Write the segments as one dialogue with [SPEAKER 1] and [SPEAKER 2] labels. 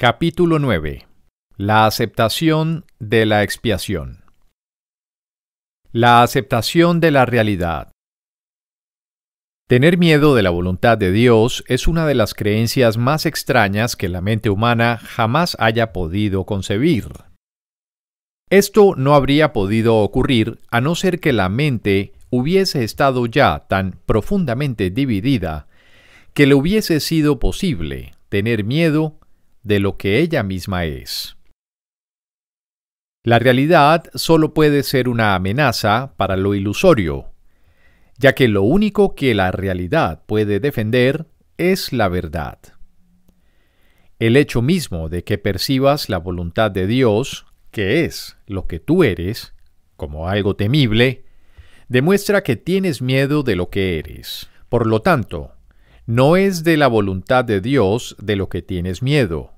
[SPEAKER 1] Capítulo 9. La aceptación de la expiación. La aceptación de la realidad. Tener miedo de la voluntad de Dios es una de las creencias más extrañas que la mente humana jamás haya podido concebir. Esto no habría podido ocurrir a no ser que la mente hubiese estado ya tan profundamente dividida que le hubiese sido posible tener miedo de lo que ella misma es. La realidad solo puede ser una amenaza para lo ilusorio, ya que lo único que la realidad puede defender es la verdad. El hecho mismo de que percibas la voluntad de Dios, que es lo que tú eres, como algo temible, demuestra que tienes miedo de lo que eres. Por lo tanto, no es de la voluntad de Dios de lo que tienes miedo,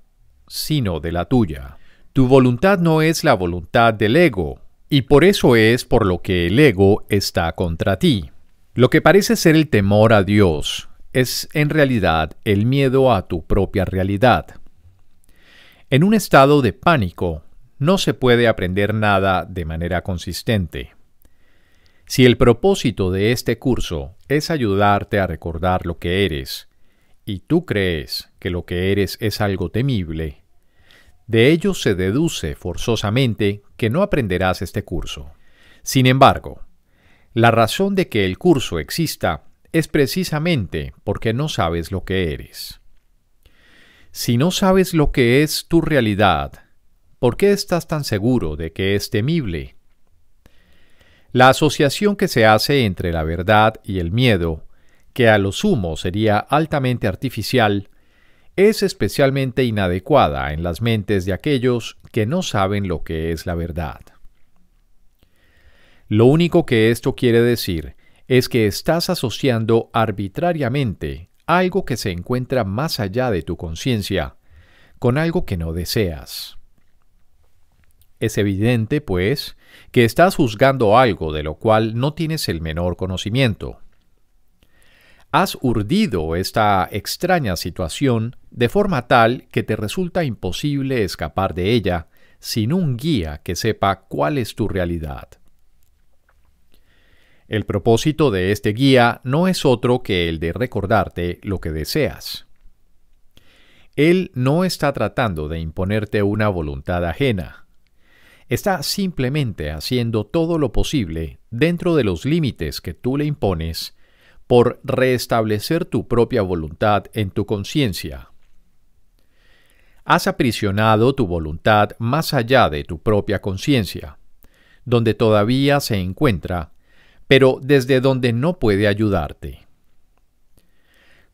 [SPEAKER 1] sino de la tuya. Tu voluntad no es la voluntad del ego, y por eso es por lo que el ego está contra ti. Lo que parece ser el temor a Dios es en realidad el miedo a tu propia realidad. En un estado de pánico, no se puede aprender nada de manera consistente. Si el propósito de este curso es ayudarte a recordar lo que eres, y tú crees que lo que eres es algo temible, de ello se deduce forzosamente que no aprenderás este curso. Sin embargo, la razón de que el curso exista es precisamente porque no sabes lo que eres. Si no sabes lo que es tu realidad, ¿por qué estás tan seguro de que es temible? La asociación que se hace entre la verdad y el miedo, que a lo sumo sería altamente artificial, es especialmente inadecuada en las mentes de aquellos que no saben lo que es la verdad. Lo único que esto quiere decir es que estás asociando arbitrariamente algo que se encuentra más allá de tu conciencia con algo que no deseas. Es evidente, pues, que estás juzgando algo de lo cual no tienes el menor conocimiento. Has urdido esta extraña situación de forma tal que te resulta imposible escapar de ella sin un guía que sepa cuál es tu realidad. El propósito de este guía no es otro que el de recordarte lo que deseas. Él no está tratando de imponerte una voluntad ajena. Está simplemente haciendo todo lo posible dentro de los límites que tú le impones por restablecer tu propia voluntad en tu conciencia. Has aprisionado tu voluntad más allá de tu propia conciencia, donde todavía se encuentra, pero desde donde no puede ayudarte.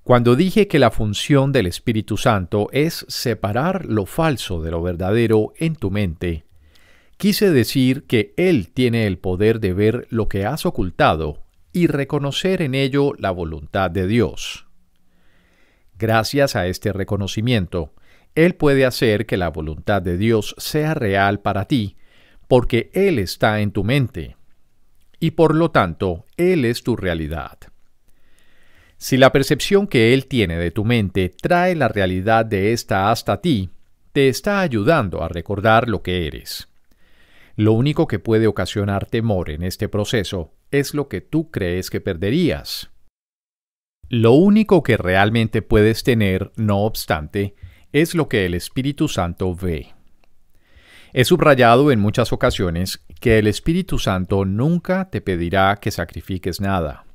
[SPEAKER 1] Cuando dije que la función del Espíritu Santo es separar lo falso de lo verdadero en tu mente, quise decir que Él tiene el poder de ver lo que has ocultado y reconocer en ello la voluntad de Dios. Gracias a este reconocimiento, Él puede hacer que la voluntad de Dios sea real para ti, porque Él está en tu mente, y por lo tanto, Él es tu realidad. Si la percepción que Él tiene de tu mente trae la realidad de ésta hasta ti, te está ayudando a recordar lo que eres. Lo único que puede ocasionar temor en este proceso es lo que tú crees que perderías. Lo único que realmente puedes tener, no obstante, es lo que el Espíritu Santo ve. He subrayado en muchas ocasiones que el Espíritu Santo nunca te pedirá que sacrifiques nada.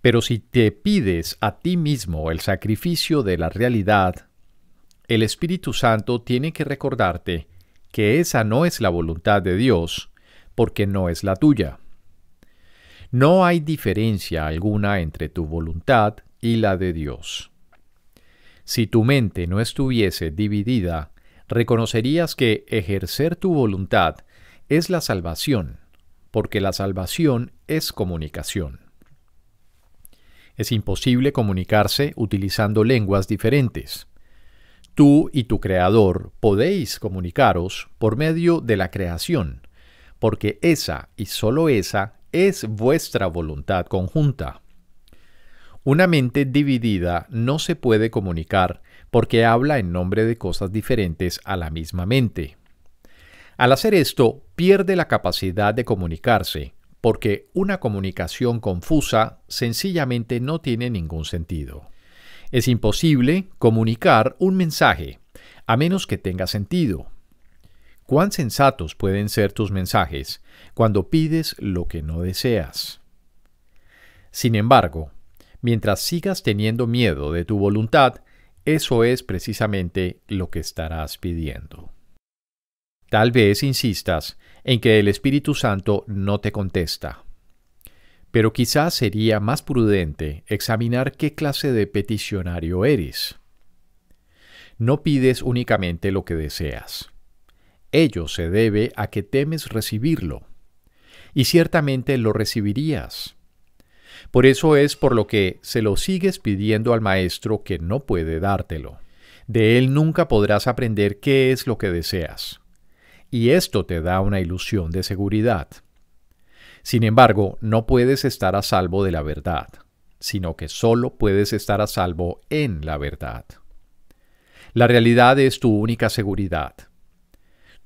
[SPEAKER 1] Pero si te pides a ti mismo el sacrificio de la realidad, el Espíritu Santo tiene que recordarte que esa no es la voluntad de Dios, porque no es la tuya. No hay diferencia alguna entre tu voluntad y la de Dios. Si tu mente no estuviese dividida, reconocerías que ejercer tu voluntad es la salvación, porque la salvación es comunicación. Es imposible comunicarse utilizando lenguas diferentes. Tú y tu Creador podéis comunicaros por medio de la creación, porque esa y sólo esa es vuestra voluntad conjunta. Una mente dividida no se puede comunicar porque habla en nombre de cosas diferentes a la misma mente. Al hacer esto, pierde la capacidad de comunicarse, porque una comunicación confusa sencillamente no tiene ningún sentido. Es imposible comunicar un mensaje, a menos que tenga sentido cuán sensatos pueden ser tus mensajes cuando pides lo que no deseas. Sin embargo, mientras sigas teniendo miedo de tu voluntad, eso es precisamente lo que estarás pidiendo. Tal vez insistas en que el Espíritu Santo no te contesta, pero quizás sería más prudente examinar qué clase de peticionario eres. No pides únicamente lo que deseas. Ello se debe a que temes recibirlo, y ciertamente lo recibirías. Por eso es por lo que se lo sigues pidiendo al Maestro que no puede dártelo. De él nunca podrás aprender qué es lo que deseas. Y esto te da una ilusión de seguridad. Sin embargo, no puedes estar a salvo de la verdad, sino que solo puedes estar a salvo en la verdad. La realidad es tu única seguridad.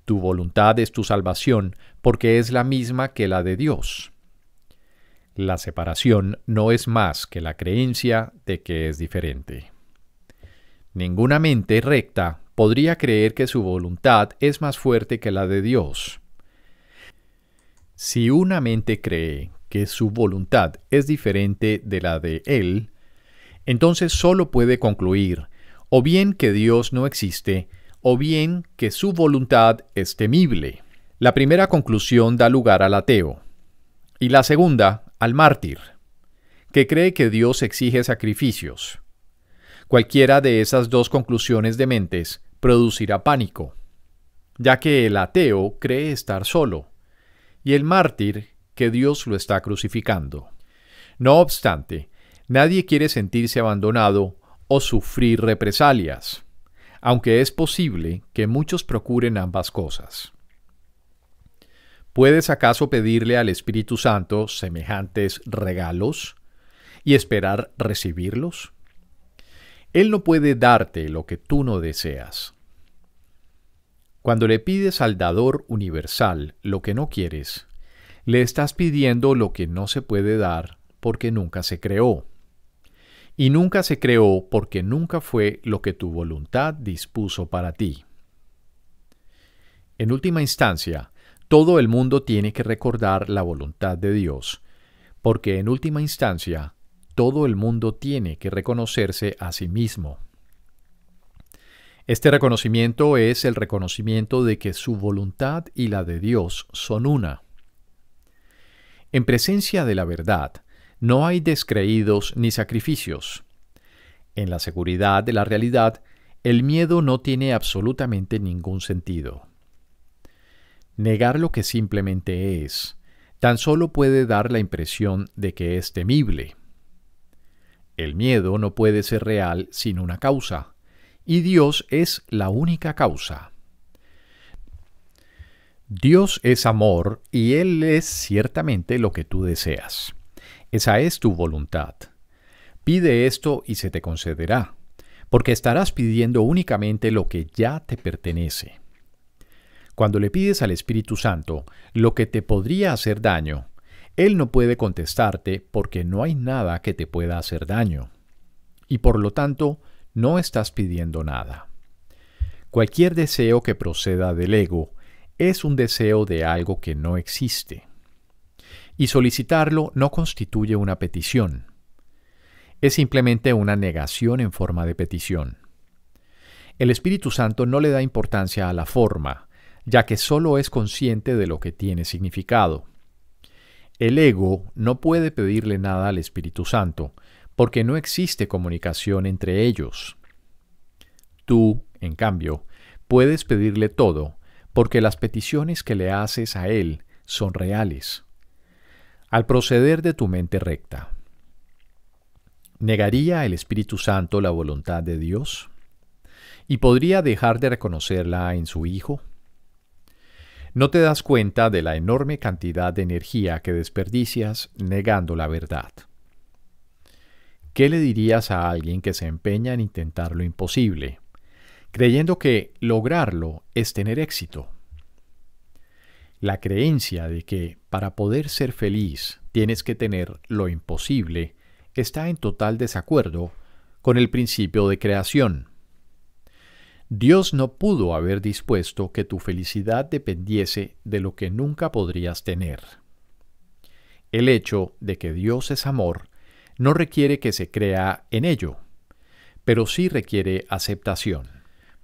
[SPEAKER 1] Tu voluntad es tu salvación, porque es la misma que la de Dios. La separación no es más que la creencia de que es diferente. Ninguna mente recta podría creer que su voluntad es más fuerte que la de Dios. Si una mente cree que su voluntad es diferente de la de Él, entonces solo puede concluir o bien que Dios no existe o bien que su voluntad es temible. La primera conclusión da lugar al ateo y la segunda al mártir, que cree que Dios exige sacrificios. Cualquiera de esas dos conclusiones dementes producirá pánico, ya que el ateo cree estar solo y el mártir que Dios lo está crucificando. No obstante, nadie quiere sentirse abandonado o sufrir represalias aunque es posible que muchos procuren ambas cosas. ¿Puedes acaso pedirle al Espíritu Santo semejantes regalos y esperar recibirlos? Él no puede darte lo que tú no deseas. Cuando le pides al dador universal lo que no quieres, le estás pidiendo lo que no se puede dar porque nunca se creó y nunca se creó porque nunca fue lo que tu voluntad dispuso para ti. En última instancia, todo el mundo tiene que recordar la voluntad de Dios, porque en última instancia, todo el mundo tiene que reconocerse a sí mismo. Este reconocimiento es el reconocimiento de que su voluntad y la de Dios son una. En presencia de la verdad, no hay descreídos ni sacrificios. En la seguridad de la realidad, el miedo no tiene absolutamente ningún sentido. Negar lo que simplemente es tan solo puede dar la impresión de que es temible. El miedo no puede ser real sin una causa, y Dios es la única causa. Dios es amor y Él es ciertamente lo que tú deseas. Esa es tu voluntad. Pide esto y se te concederá, porque estarás pidiendo únicamente lo que ya te pertenece. Cuando le pides al Espíritu Santo lo que te podría hacer daño, Él no puede contestarte porque no hay nada que te pueda hacer daño. Y por lo tanto, no estás pidiendo nada. Cualquier deseo que proceda del ego es un deseo de algo que no existe y solicitarlo no constituye una petición. Es simplemente una negación en forma de petición. El Espíritu Santo no le da importancia a la forma, ya que solo es consciente de lo que tiene significado. El ego no puede pedirle nada al Espíritu Santo, porque no existe comunicación entre ellos. Tú, en cambio, puedes pedirle todo, porque las peticiones que le haces a Él son reales al proceder de tu mente recta. ¿Negaría el Espíritu Santo la voluntad de Dios? ¿Y podría dejar de reconocerla en su Hijo? No te das cuenta de la enorme cantidad de energía que desperdicias negando la verdad. ¿Qué le dirías a alguien que se empeña en intentar lo imposible, creyendo que lograrlo es tener éxito? La creencia de que para poder ser feliz tienes que tener lo imposible está en total desacuerdo con el principio de creación. Dios no pudo haber dispuesto que tu felicidad dependiese de lo que nunca podrías tener. El hecho de que Dios es amor no requiere que se crea en ello, pero sí requiere aceptación.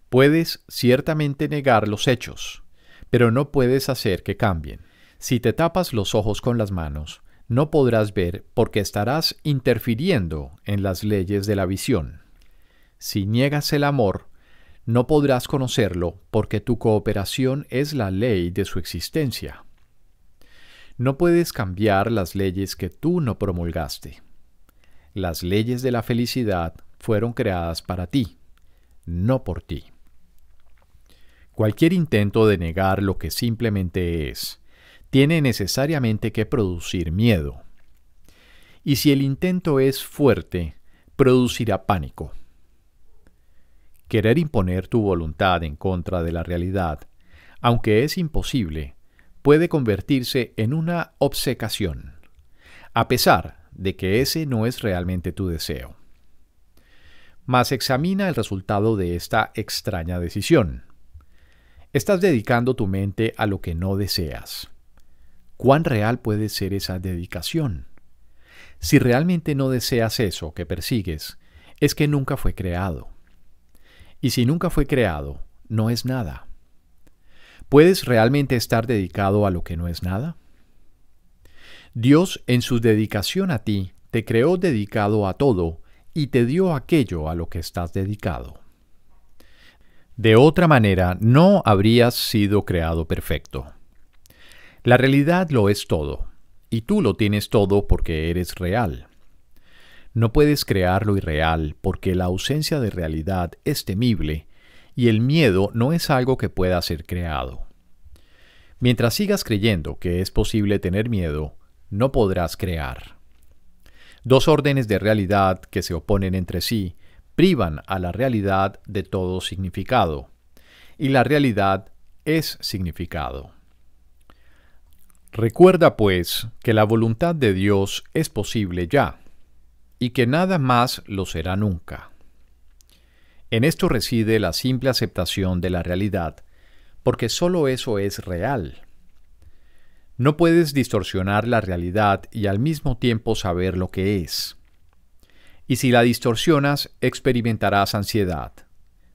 [SPEAKER 1] Puedes ciertamente negar los hechos, pero no puedes hacer que cambien. Si te tapas los ojos con las manos, no podrás ver porque estarás interfiriendo en las leyes de la visión. Si niegas el amor, no podrás conocerlo porque tu cooperación es la ley de su existencia. No puedes cambiar las leyes que tú no promulgaste. Las leyes de la felicidad fueron creadas para ti, no por ti. Cualquier intento de negar lo que simplemente es tiene necesariamente que producir miedo. Y si el intento es fuerte, producirá pánico. Querer imponer tu voluntad en contra de la realidad, aunque es imposible, puede convertirse en una obsecación, a pesar de que ese no es realmente tu deseo. Mas examina el resultado de esta extraña decisión. Estás dedicando tu mente a lo que no deseas. ¿Cuán real puede ser esa dedicación? Si realmente no deseas eso que persigues, es que nunca fue creado. Y si nunca fue creado, no es nada. ¿Puedes realmente estar dedicado a lo que no es nada? Dios en su dedicación a ti te creó dedicado a todo y te dio aquello a lo que estás dedicado. De otra manera, no habrías sido creado perfecto. La realidad lo es todo, y tú lo tienes todo porque eres real. No puedes crear lo irreal porque la ausencia de realidad es temible y el miedo no es algo que pueda ser creado. Mientras sigas creyendo que es posible tener miedo, no podrás crear. Dos órdenes de realidad que se oponen entre sí privan a la realidad de todo significado. Y la realidad es significado. Recuerda pues que la voluntad de Dios es posible ya, y que nada más lo será nunca. En esto reside la simple aceptación de la realidad, porque sólo eso es real. No puedes distorsionar la realidad y al mismo tiempo saber lo que es y si la distorsionas experimentarás ansiedad,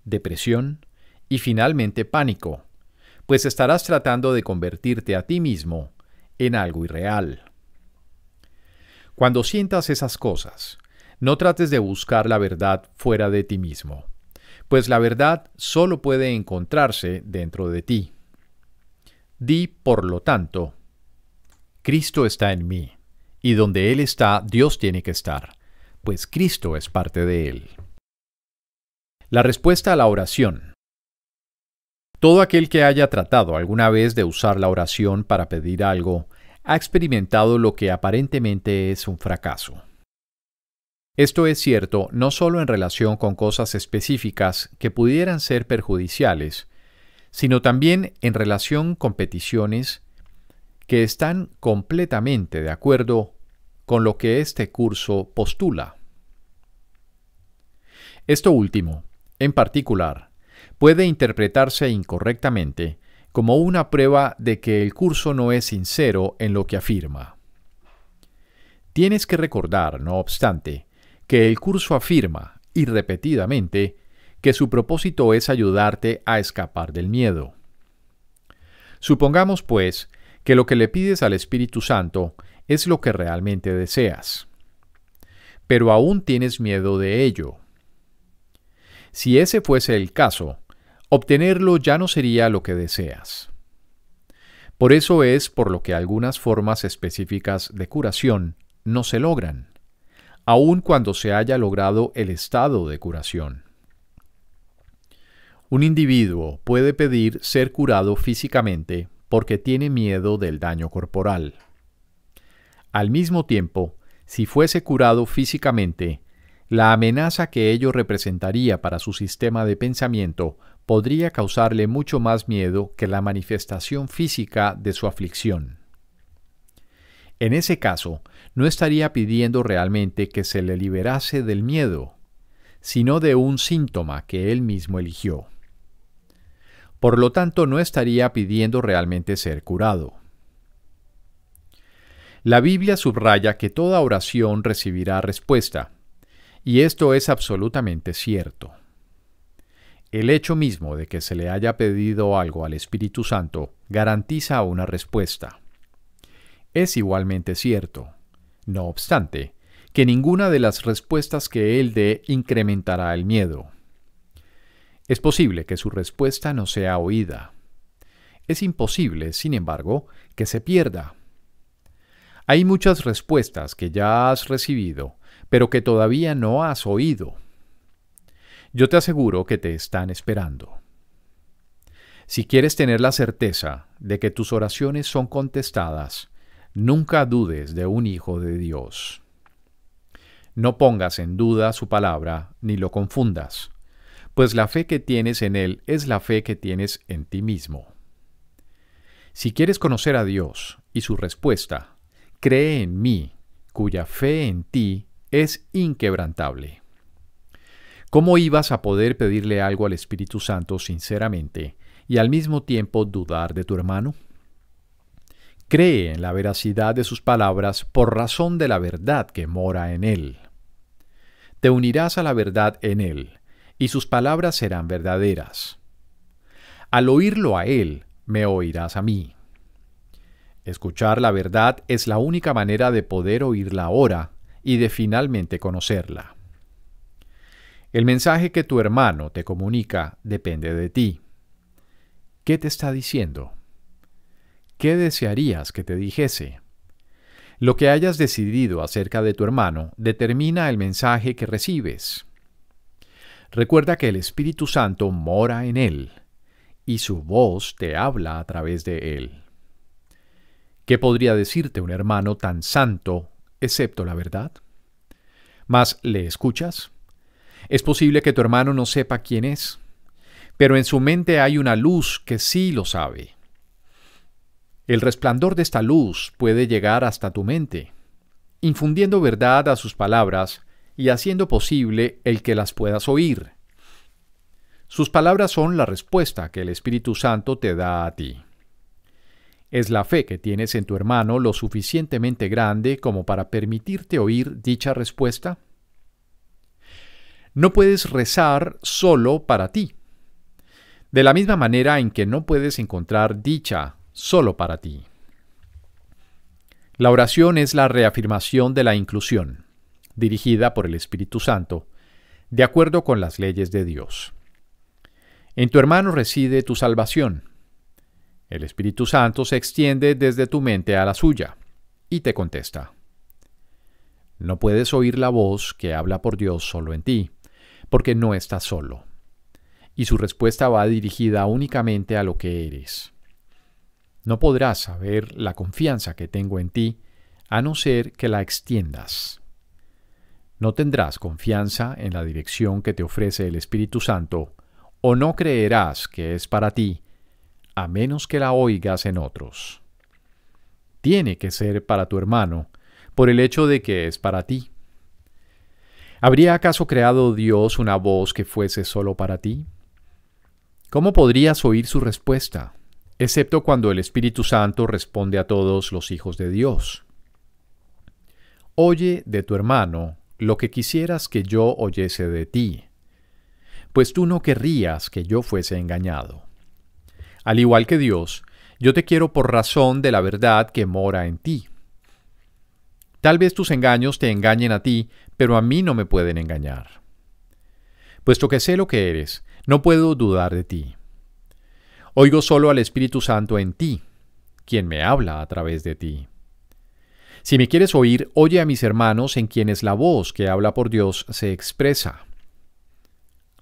[SPEAKER 1] depresión y finalmente pánico, pues estarás tratando de convertirte a ti mismo en algo irreal. Cuando sientas esas cosas, no trates de buscar la verdad fuera de ti mismo, pues la verdad solo puede encontrarse dentro de ti. Di, por lo tanto, Cristo está en mí, y donde Él está, Dios tiene que estar pues Cristo es parte de él. La respuesta a la oración. Todo aquel que haya tratado alguna vez de usar la oración para pedir algo, ha experimentado lo que aparentemente es un fracaso. Esto es cierto no solo en relación con cosas específicas que pudieran ser perjudiciales, sino también en relación con peticiones que están completamente de acuerdo con lo que este curso postula. Esto último, en particular, puede interpretarse incorrectamente como una prueba de que el curso no es sincero en lo que afirma. Tienes que recordar, no obstante, que el curso afirma, y repetidamente, que su propósito es ayudarte a escapar del miedo. Supongamos, pues, que lo que le pides al Espíritu Santo es lo que realmente deseas. Pero aún tienes miedo de ello. Si ese fuese el caso, obtenerlo ya no sería lo que deseas. Por eso es por lo que algunas formas específicas de curación no se logran, aun cuando se haya logrado el estado de curación. Un individuo puede pedir ser curado físicamente porque tiene miedo del daño corporal. Al mismo tiempo, si fuese curado físicamente, la amenaza que ello representaría para su sistema de pensamiento podría causarle mucho más miedo que la manifestación física de su aflicción. En ese caso, no estaría pidiendo realmente que se le liberase del miedo, sino de un síntoma que él mismo eligió. Por lo tanto, no estaría pidiendo realmente ser curado. La Biblia subraya que toda oración recibirá respuesta, y esto es absolutamente cierto. El hecho mismo de que se le haya pedido algo al Espíritu Santo garantiza una respuesta. Es igualmente cierto, no obstante, que ninguna de las respuestas que Él dé incrementará el miedo. Es posible que su respuesta no sea oída. Es imposible, sin embargo, que se pierda hay muchas respuestas que ya has recibido, pero que todavía no has oído. Yo te aseguro que te están esperando. Si quieres tener la certeza de que tus oraciones son contestadas, nunca dudes de un Hijo de Dios. No pongas en duda su palabra ni lo confundas, pues la fe que tienes en Él es la fe que tienes en ti mismo. Si quieres conocer a Dios y su respuesta, cree en mí, cuya fe en ti es inquebrantable. ¿Cómo ibas a poder pedirle algo al Espíritu Santo sinceramente y al mismo tiempo dudar de tu hermano? Cree en la veracidad de sus palabras por razón de la verdad que mora en él. Te unirás a la verdad en él, y sus palabras serán verdaderas. Al oírlo a él, me oirás a mí. Escuchar la verdad es la única manera de poder oírla ahora y de finalmente conocerla. El mensaje que tu hermano te comunica depende de ti. ¿Qué te está diciendo? ¿Qué desearías que te dijese? Lo que hayas decidido acerca de tu hermano determina el mensaje que recibes. Recuerda que el Espíritu Santo mora en él y su voz te habla a través de él. ¿Qué podría decirte un hermano tan santo, excepto la verdad? ¿Más ¿le escuchas? Es posible que tu hermano no sepa quién es, pero en su mente hay una luz que sí lo sabe. El resplandor de esta luz puede llegar hasta tu mente, infundiendo verdad a sus palabras y haciendo posible el que las puedas oír. Sus palabras son la respuesta que el Espíritu Santo te da a ti es la fe que tienes en tu hermano lo suficientemente grande como para permitirte oír dicha respuesta? No puedes rezar solo para ti. De la misma manera en que no puedes encontrar dicha solo para ti. La oración es la reafirmación de la inclusión, dirigida por el Espíritu Santo, de acuerdo con las leyes de Dios. En tu hermano reside tu salvación, el Espíritu Santo se extiende desde tu mente a la suya y te contesta. No puedes oír la voz que habla por Dios solo en ti, porque no estás solo. Y su respuesta va dirigida únicamente a lo que eres. No podrás saber la confianza que tengo en ti a no ser que la extiendas. No tendrás confianza en la dirección que te ofrece el Espíritu Santo o no creerás que es para ti a menos que la oigas en otros. Tiene que ser para tu hermano, por el hecho de que es para ti. ¿Habría acaso creado Dios una voz que fuese solo para ti? ¿Cómo podrías oír su respuesta, excepto cuando el Espíritu Santo responde a todos los hijos de Dios? Oye de tu hermano lo que quisieras que yo oyese de ti, pues tú no querrías que yo fuese engañado. Al igual que Dios, yo te quiero por razón de la verdad que mora en ti. Tal vez tus engaños te engañen a ti, pero a mí no me pueden engañar. Puesto que sé lo que eres, no puedo dudar de ti. Oigo solo al Espíritu Santo en ti, quien me habla a través de ti. Si me quieres oír, oye a mis hermanos en quienes la voz que habla por Dios se expresa.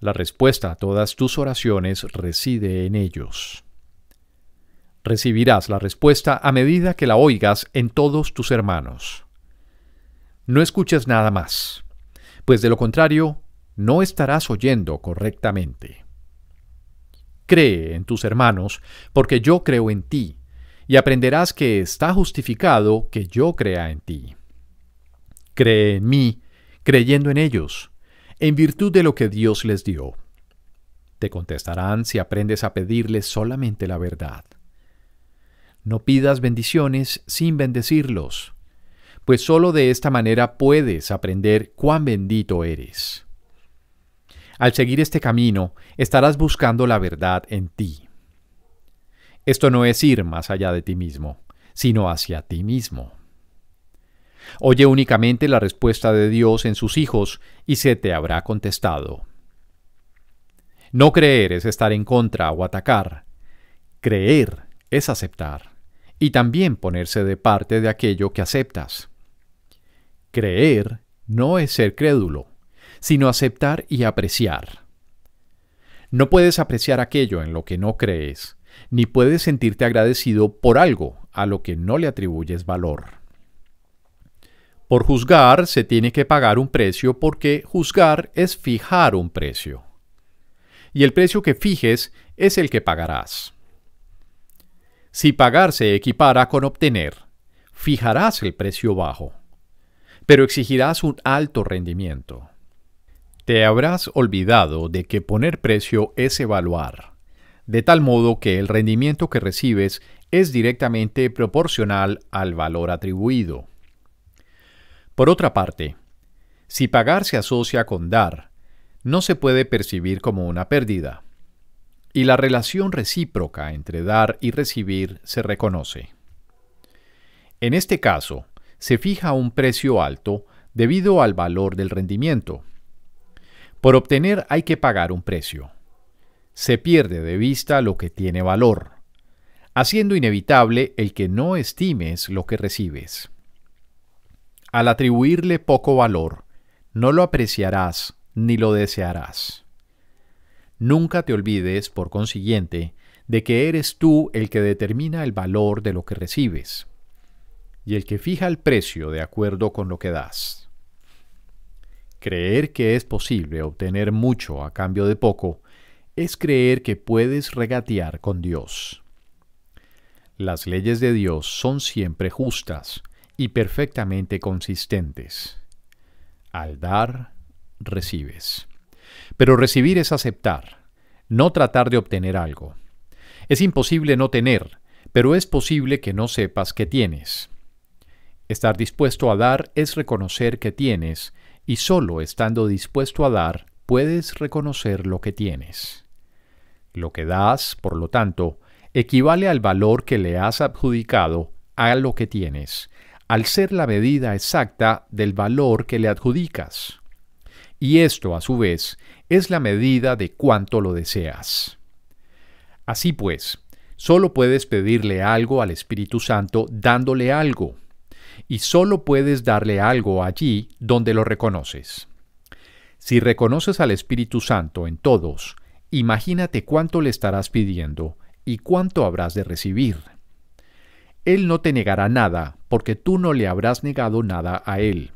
[SPEAKER 1] La respuesta a todas tus oraciones reside en ellos. Recibirás la respuesta a medida que la oigas en todos tus hermanos. No escuches nada más, pues de lo contrario, no estarás oyendo correctamente. Cree en tus hermanos, porque yo creo en ti, y aprenderás que está justificado que yo crea en ti. Cree en mí, creyendo en ellos, en virtud de lo que Dios les dio. Te contestarán si aprendes a pedirles solamente la verdad. No pidas bendiciones sin bendecirlos, pues sólo de esta manera puedes aprender cuán bendito eres. Al seguir este camino, estarás buscando la verdad en ti. Esto no es ir más allá de ti mismo, sino hacia ti mismo. Oye únicamente la respuesta de Dios en sus hijos y se te habrá contestado. No creer es estar en contra o atacar. Creer es aceptar y también ponerse de parte de aquello que aceptas. Creer no es ser crédulo, sino aceptar y apreciar. No puedes apreciar aquello en lo que no crees, ni puedes sentirte agradecido por algo a lo que no le atribuyes valor. Por juzgar se tiene que pagar un precio porque juzgar es fijar un precio. Y el precio que fijes es el que pagarás. Si pagar se equipara con obtener, fijarás el precio bajo, pero exigirás un alto rendimiento. Te habrás olvidado de que poner precio es evaluar, de tal modo que el rendimiento que recibes es directamente proporcional al valor atribuido. Por otra parte, si pagar se asocia con dar, no se puede percibir como una pérdida y la relación recíproca entre dar y recibir se reconoce. En este caso, se fija un precio alto debido al valor del rendimiento. Por obtener hay que pagar un precio. Se pierde de vista lo que tiene valor, haciendo inevitable el que no estimes lo que recibes. Al atribuirle poco valor, no lo apreciarás ni lo desearás. Nunca te olvides, por consiguiente, de que eres tú el que determina el valor de lo que recibes y el que fija el precio de acuerdo con lo que das. Creer que es posible obtener mucho a cambio de poco es creer que puedes regatear con Dios. Las leyes de Dios son siempre justas y perfectamente consistentes. Al dar, recibes. Pero recibir es aceptar, no tratar de obtener algo. Es imposible no tener, pero es posible que no sepas que tienes. Estar dispuesto a dar es reconocer que tienes, y solo estando dispuesto a dar puedes reconocer lo que tienes. Lo que das, por lo tanto, equivale al valor que le has adjudicado a lo que tienes, al ser la medida exacta del valor que le adjudicas y esto a su vez es la medida de cuánto lo deseas. Así pues, solo puedes pedirle algo al Espíritu Santo dándole algo, y solo puedes darle algo allí donde lo reconoces. Si reconoces al Espíritu Santo en todos, imagínate cuánto le estarás pidiendo y cuánto habrás de recibir. Él no te negará nada, porque tú no le habrás negado nada a Él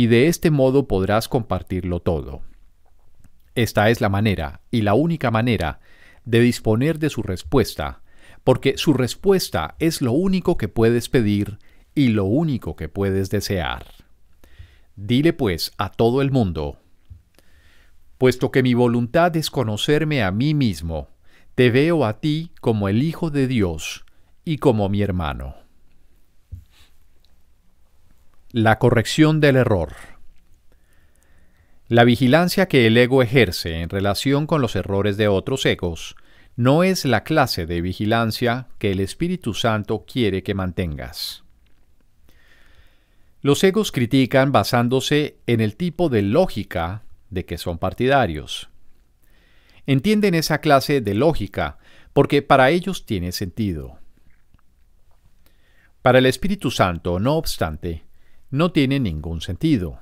[SPEAKER 1] y de este modo podrás compartirlo todo. Esta es la manera, y la única manera, de disponer de su respuesta, porque su respuesta es lo único que puedes pedir y lo único que puedes desear. Dile pues a todo el mundo, puesto que mi voluntad es conocerme a mí mismo, te veo a ti como el Hijo de Dios y como mi hermano. La corrección del error. La vigilancia que el ego ejerce en relación con los errores de otros egos no es la clase de vigilancia que el Espíritu Santo quiere que mantengas. Los egos critican basándose en el tipo de lógica de que son partidarios. Entienden esa clase de lógica porque para ellos tiene sentido. Para el Espíritu Santo, no obstante, no tiene ningún sentido.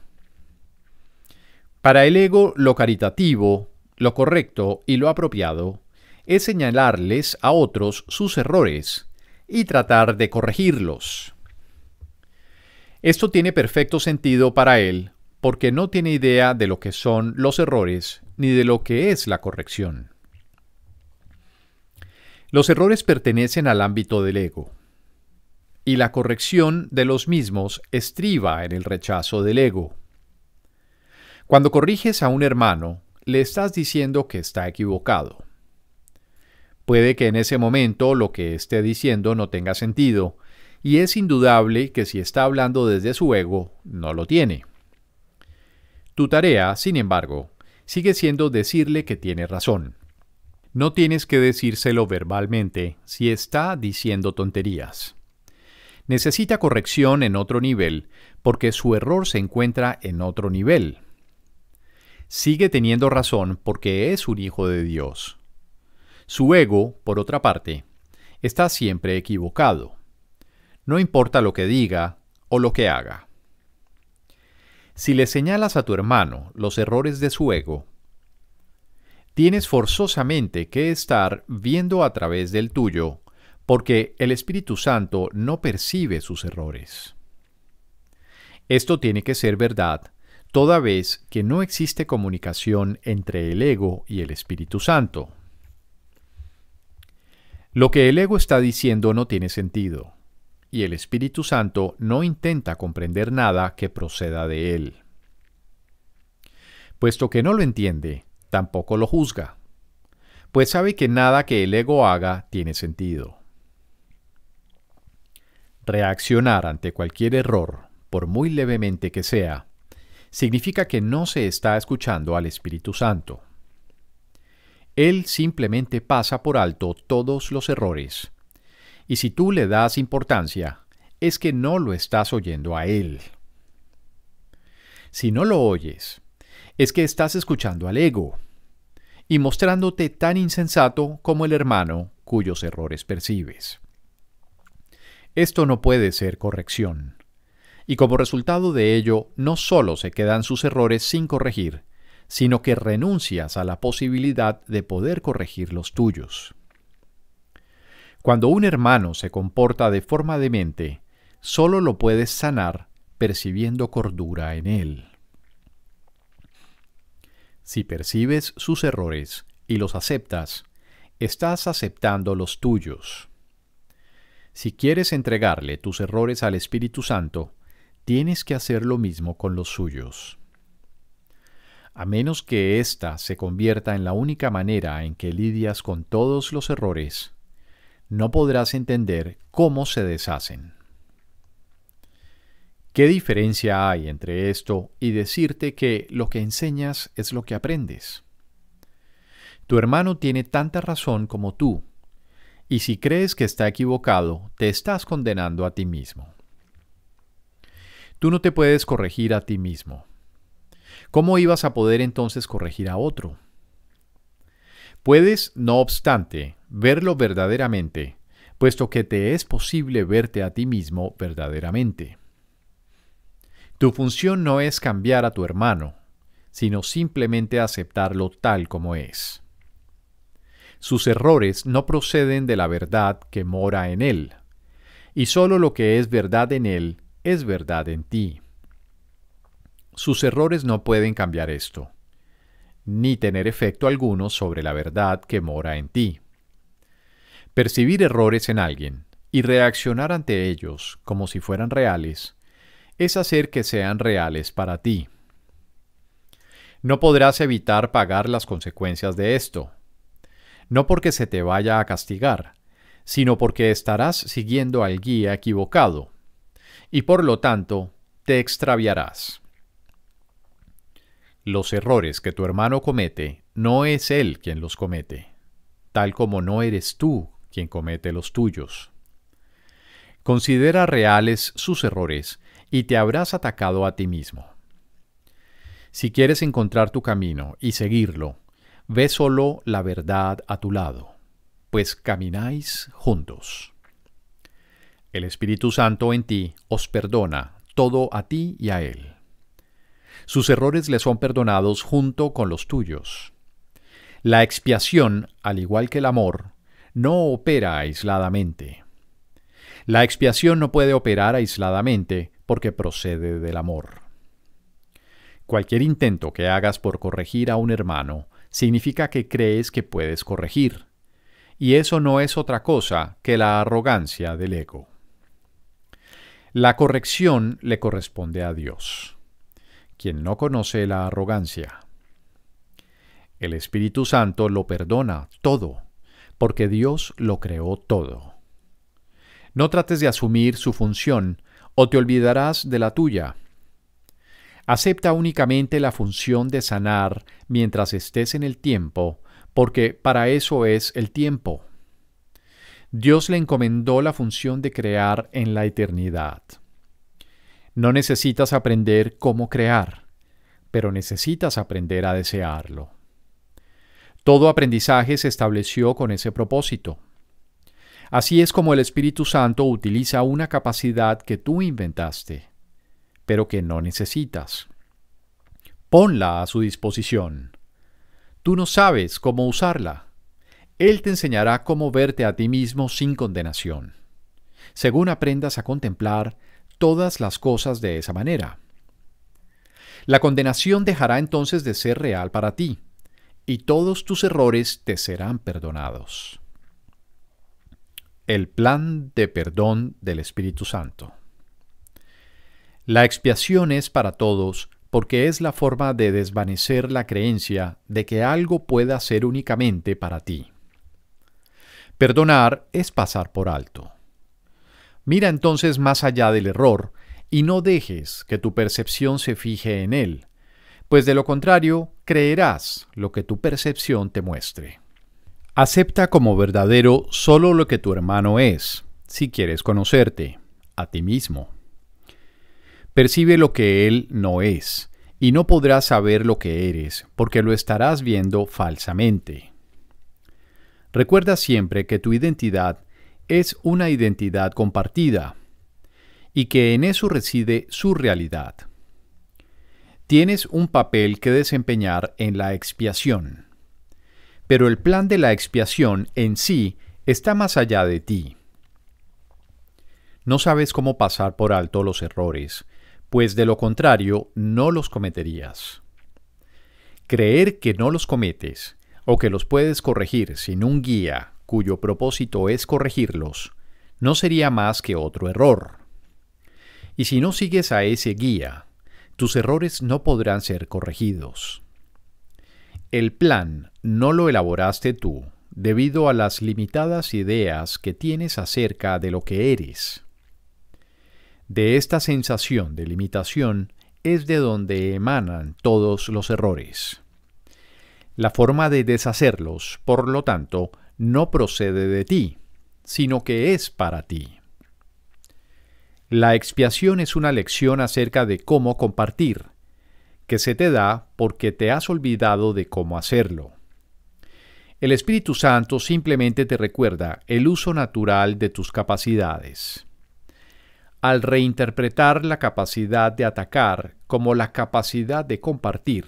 [SPEAKER 1] Para el ego, lo caritativo, lo correcto y lo apropiado es señalarles a otros sus errores y tratar de corregirlos. Esto tiene perfecto sentido para él porque no tiene idea de lo que son los errores ni de lo que es la corrección. Los errores pertenecen al ámbito del ego y la corrección de los mismos estriba en el rechazo del ego. Cuando corriges a un hermano, le estás diciendo que está equivocado. Puede que en ese momento lo que esté diciendo no tenga sentido, y es indudable que si está hablando desde su ego, no lo tiene. Tu tarea, sin embargo, sigue siendo decirle que tiene razón. No tienes que decírselo verbalmente si está diciendo tonterías necesita corrección en otro nivel porque su error se encuentra en otro nivel. Sigue teniendo razón porque es un hijo de Dios. Su ego, por otra parte, está siempre equivocado. No importa lo que diga o lo que haga. Si le señalas a tu hermano los errores de su ego, tienes forzosamente que estar viendo a través del tuyo porque el Espíritu Santo no percibe sus errores. Esto tiene que ser verdad, toda vez que no existe comunicación entre el ego y el Espíritu Santo. Lo que el ego está diciendo no tiene sentido, y el Espíritu Santo no intenta comprender nada que proceda de él. Puesto que no lo entiende, tampoco lo juzga, pues sabe que nada que el ego haga tiene sentido. Reaccionar ante cualquier error, por muy levemente que sea, significa que no se está escuchando al Espíritu Santo. Él simplemente pasa por alto todos los errores. Y si tú le das importancia, es que no lo estás oyendo a Él. Si no lo oyes, es que estás escuchando al ego y mostrándote tan insensato como el hermano cuyos errores percibes. Esto no puede ser corrección. Y como resultado de ello, no solo se quedan sus errores sin corregir, sino que renuncias a la posibilidad de poder corregir los tuyos. Cuando un hermano se comporta de forma demente, solo lo puedes sanar percibiendo cordura en él. Si percibes sus errores y los aceptas, estás aceptando los tuyos. Si quieres entregarle tus errores al Espíritu Santo, tienes que hacer lo mismo con los suyos. A menos que ésta se convierta en la única manera en que lidias con todos los errores, no podrás entender cómo se deshacen. ¿Qué diferencia hay entre esto y decirte que lo que enseñas es lo que aprendes? Tu hermano tiene tanta razón como tú y si crees que está equivocado, te estás condenando a ti mismo. Tú no te puedes corregir a ti mismo. ¿Cómo ibas a poder entonces corregir a otro? Puedes, no obstante, verlo verdaderamente, puesto que te es posible verte a ti mismo verdaderamente. Tu función no es cambiar a tu hermano, sino simplemente aceptarlo tal como es. Sus errores no proceden de la verdad que mora en él. Y solo lo que es verdad en él es verdad en ti. Sus errores no pueden cambiar esto, ni tener efecto alguno sobre la verdad que mora en ti. Percibir errores en alguien y reaccionar ante ellos como si fueran reales es hacer que sean reales para ti. No podrás evitar pagar las consecuencias de esto, no porque se te vaya a castigar, sino porque estarás siguiendo al guía equivocado, y por lo tanto te extraviarás. Los errores que tu hermano comete no es él quien los comete, tal como no eres tú quien comete los tuyos. Considera reales sus errores y te habrás atacado a ti mismo. Si quieres encontrar tu camino y seguirlo, Ve solo la verdad a tu lado, pues camináis juntos. El Espíritu Santo en ti os perdona todo a ti y a Él. Sus errores le son perdonados junto con los tuyos. La expiación, al igual que el amor, no opera aisladamente. La expiación no puede operar aisladamente porque procede del amor. Cualquier intento que hagas por corregir a un hermano significa que crees que puedes corregir. Y eso no es otra cosa que la arrogancia del ego. La corrección le corresponde a Dios, quien no conoce la arrogancia. El Espíritu Santo lo perdona todo, porque Dios lo creó todo. No trates de asumir su función o te olvidarás de la tuya Acepta únicamente la función de sanar mientras estés en el tiempo, porque para eso es el tiempo. Dios le encomendó la función de crear en la eternidad. No necesitas aprender cómo crear, pero necesitas aprender a desearlo. Todo aprendizaje se estableció con ese propósito. Así es como el Espíritu Santo utiliza una capacidad que tú inventaste pero que no necesitas. Ponla a su disposición. Tú no sabes cómo usarla. Él te enseñará cómo verte a ti mismo sin condenación, según aprendas a contemplar todas las cosas de esa manera. La condenación dejará entonces de ser real para ti, y todos tus errores te serán perdonados. El plan de perdón del Espíritu Santo. La expiación es para todos porque es la forma de desvanecer la creencia de que algo pueda ser únicamente para ti. Perdonar es pasar por alto. Mira entonces más allá del error y no dejes que tu percepción se fije en él, pues de lo contrario creerás lo que tu percepción te muestre. Acepta como verdadero solo lo que tu hermano es, si quieres conocerte, a ti mismo. Percibe lo que Él no es, y no podrás saber lo que eres, porque lo estarás viendo falsamente. Recuerda siempre que tu identidad es una identidad compartida, y que en eso reside su realidad. Tienes un papel que desempeñar en la expiación. Pero el plan de la expiación en sí está más allá de ti. No sabes cómo pasar por alto los errores, pues de lo contrario no los cometerías. Creer que no los cometes o que los puedes corregir sin un guía cuyo propósito es corregirlos, no sería más que otro error. Y si no sigues a ese guía, tus errores no podrán ser corregidos. El plan no lo elaboraste tú debido a las limitadas ideas que tienes acerca de lo que eres. De esta sensación de limitación es de donde emanan todos los errores. La forma de deshacerlos, por lo tanto, no procede de ti, sino que es para ti. La expiación es una lección acerca de cómo compartir, que se te da porque te has olvidado de cómo hacerlo. El Espíritu Santo simplemente te recuerda el uso natural de tus capacidades al reinterpretar la capacidad de atacar como la capacidad de compartir.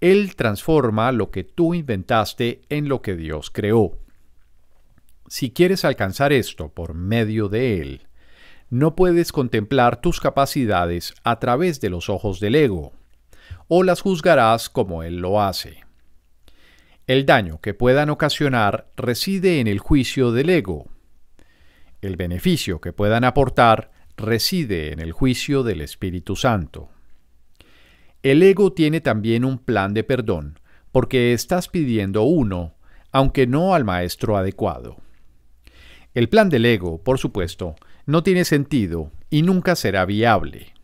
[SPEAKER 1] Él transforma lo que tú inventaste en lo que Dios creó. Si quieres alcanzar esto por medio de Él, no puedes contemplar tus capacidades a través de los ojos del ego, o las juzgarás como Él lo hace. El daño que puedan ocasionar reside en el juicio del ego, el beneficio que puedan aportar reside en el juicio del Espíritu Santo. El ego tiene también un plan de perdón, porque estás pidiendo uno, aunque no al maestro adecuado. El plan del ego, por supuesto, no tiene sentido y nunca será viable.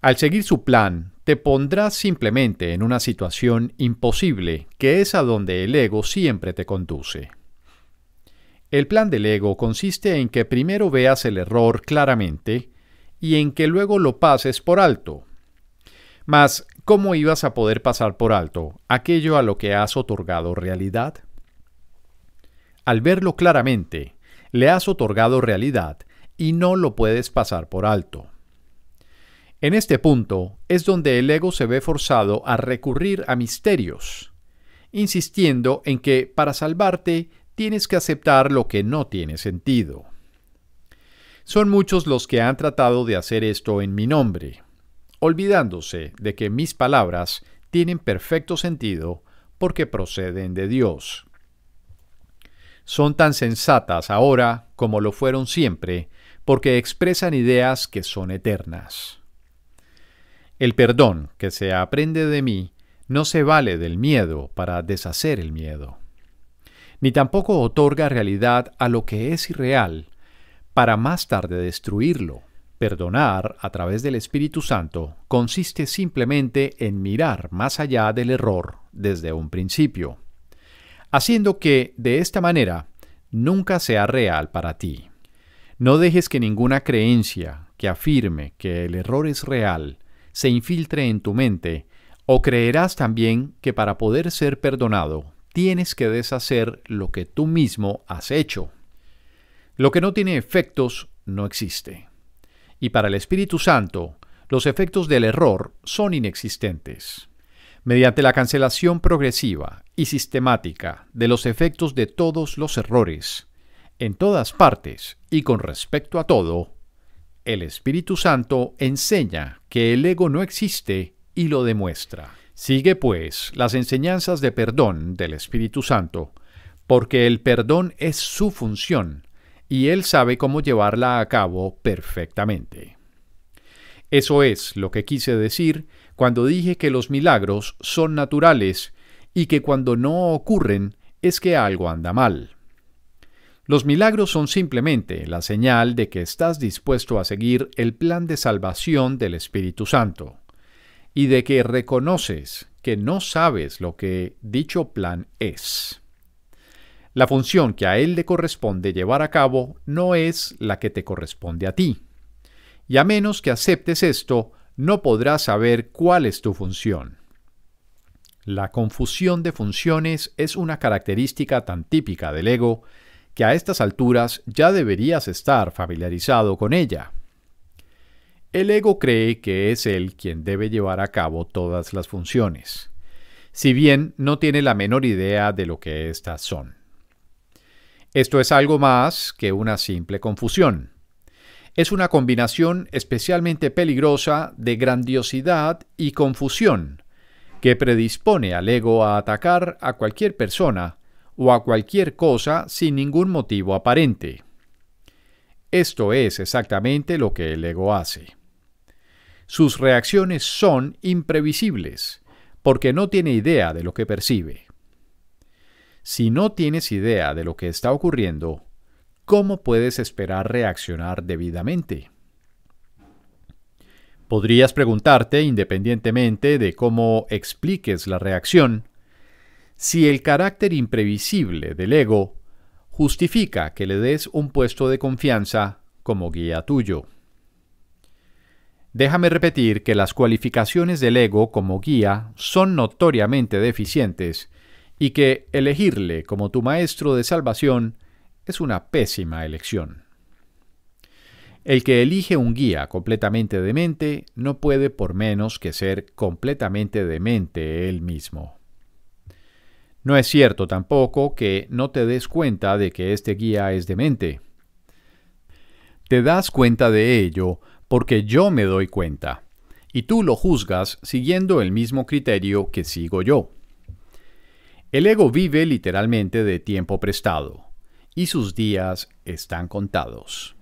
[SPEAKER 1] Al seguir su plan, te pondrás simplemente en una situación imposible, que es a donde el ego siempre te conduce. El plan del ego consiste en que primero veas el error claramente y en que luego lo pases por alto. Mas, ¿cómo ibas a poder pasar por alto aquello a lo que has otorgado realidad? Al verlo claramente, le has otorgado realidad y no lo puedes pasar por alto. En este punto es donde el ego se ve forzado a recurrir a misterios, insistiendo en que para salvarte tienes que aceptar lo que no tiene sentido. Son muchos los que han tratado de hacer esto en mi nombre, olvidándose de que mis palabras tienen perfecto sentido porque proceden de Dios. Son tan sensatas ahora como lo fueron siempre, porque expresan ideas que son eternas. El perdón que se aprende de mí no se vale del miedo para deshacer el miedo ni tampoco otorga realidad a lo que es irreal, para más tarde destruirlo. Perdonar a través del Espíritu Santo consiste simplemente en mirar más allá del error desde un principio, haciendo que, de esta manera, nunca sea real para ti. No dejes que ninguna creencia que afirme que el error es real se infiltre en tu mente, o creerás también que para poder ser perdonado tienes que deshacer lo que tú mismo has hecho. Lo que no tiene efectos no existe. Y para el Espíritu Santo, los efectos del error son inexistentes. Mediante la cancelación progresiva y sistemática de los efectos de todos los errores, en todas partes y con respecto a todo, el Espíritu Santo enseña que el ego no existe y lo demuestra. Sigue, pues, las enseñanzas de perdón del Espíritu Santo, porque el perdón es su función, y Él sabe cómo llevarla a cabo perfectamente. Eso es lo que quise decir cuando dije que los milagros son naturales y que cuando no ocurren es que algo anda mal. Los milagros son simplemente la señal de que estás dispuesto a seguir el plan de salvación del Espíritu Santo y de que reconoces que no sabes lo que dicho plan es. La función que a él le corresponde llevar a cabo no es la que te corresponde a ti. Y a menos que aceptes esto, no podrás saber cuál es tu función. La confusión de funciones es una característica tan típica del ego que a estas alturas ya deberías estar familiarizado con ella. El ego cree que es él quien debe llevar a cabo todas las funciones, si bien no tiene la menor idea de lo que éstas son. Esto es algo más que una simple confusión. Es una combinación especialmente peligrosa de grandiosidad y confusión, que predispone al ego a atacar a cualquier persona o a cualquier cosa sin ningún motivo aparente. Esto es exactamente lo que el ego hace. Sus reacciones son imprevisibles, porque no tiene idea de lo que percibe. Si no tienes idea de lo que está ocurriendo, ¿cómo puedes esperar reaccionar debidamente? Podrías preguntarte, independientemente de cómo expliques la reacción, si el carácter imprevisible del ego justifica que le des un puesto de confianza como guía tuyo. Déjame repetir que las cualificaciones del ego como guía son notoriamente deficientes y que elegirle como tu maestro de salvación es una pésima elección. El que elige un guía completamente demente no puede por menos que ser completamente demente él mismo. No es cierto tampoco que no te des cuenta de que este guía es demente. Te das cuenta de ello porque yo me doy cuenta, y tú lo juzgas siguiendo el mismo criterio que sigo yo. El ego vive literalmente de tiempo prestado, y sus días están contados.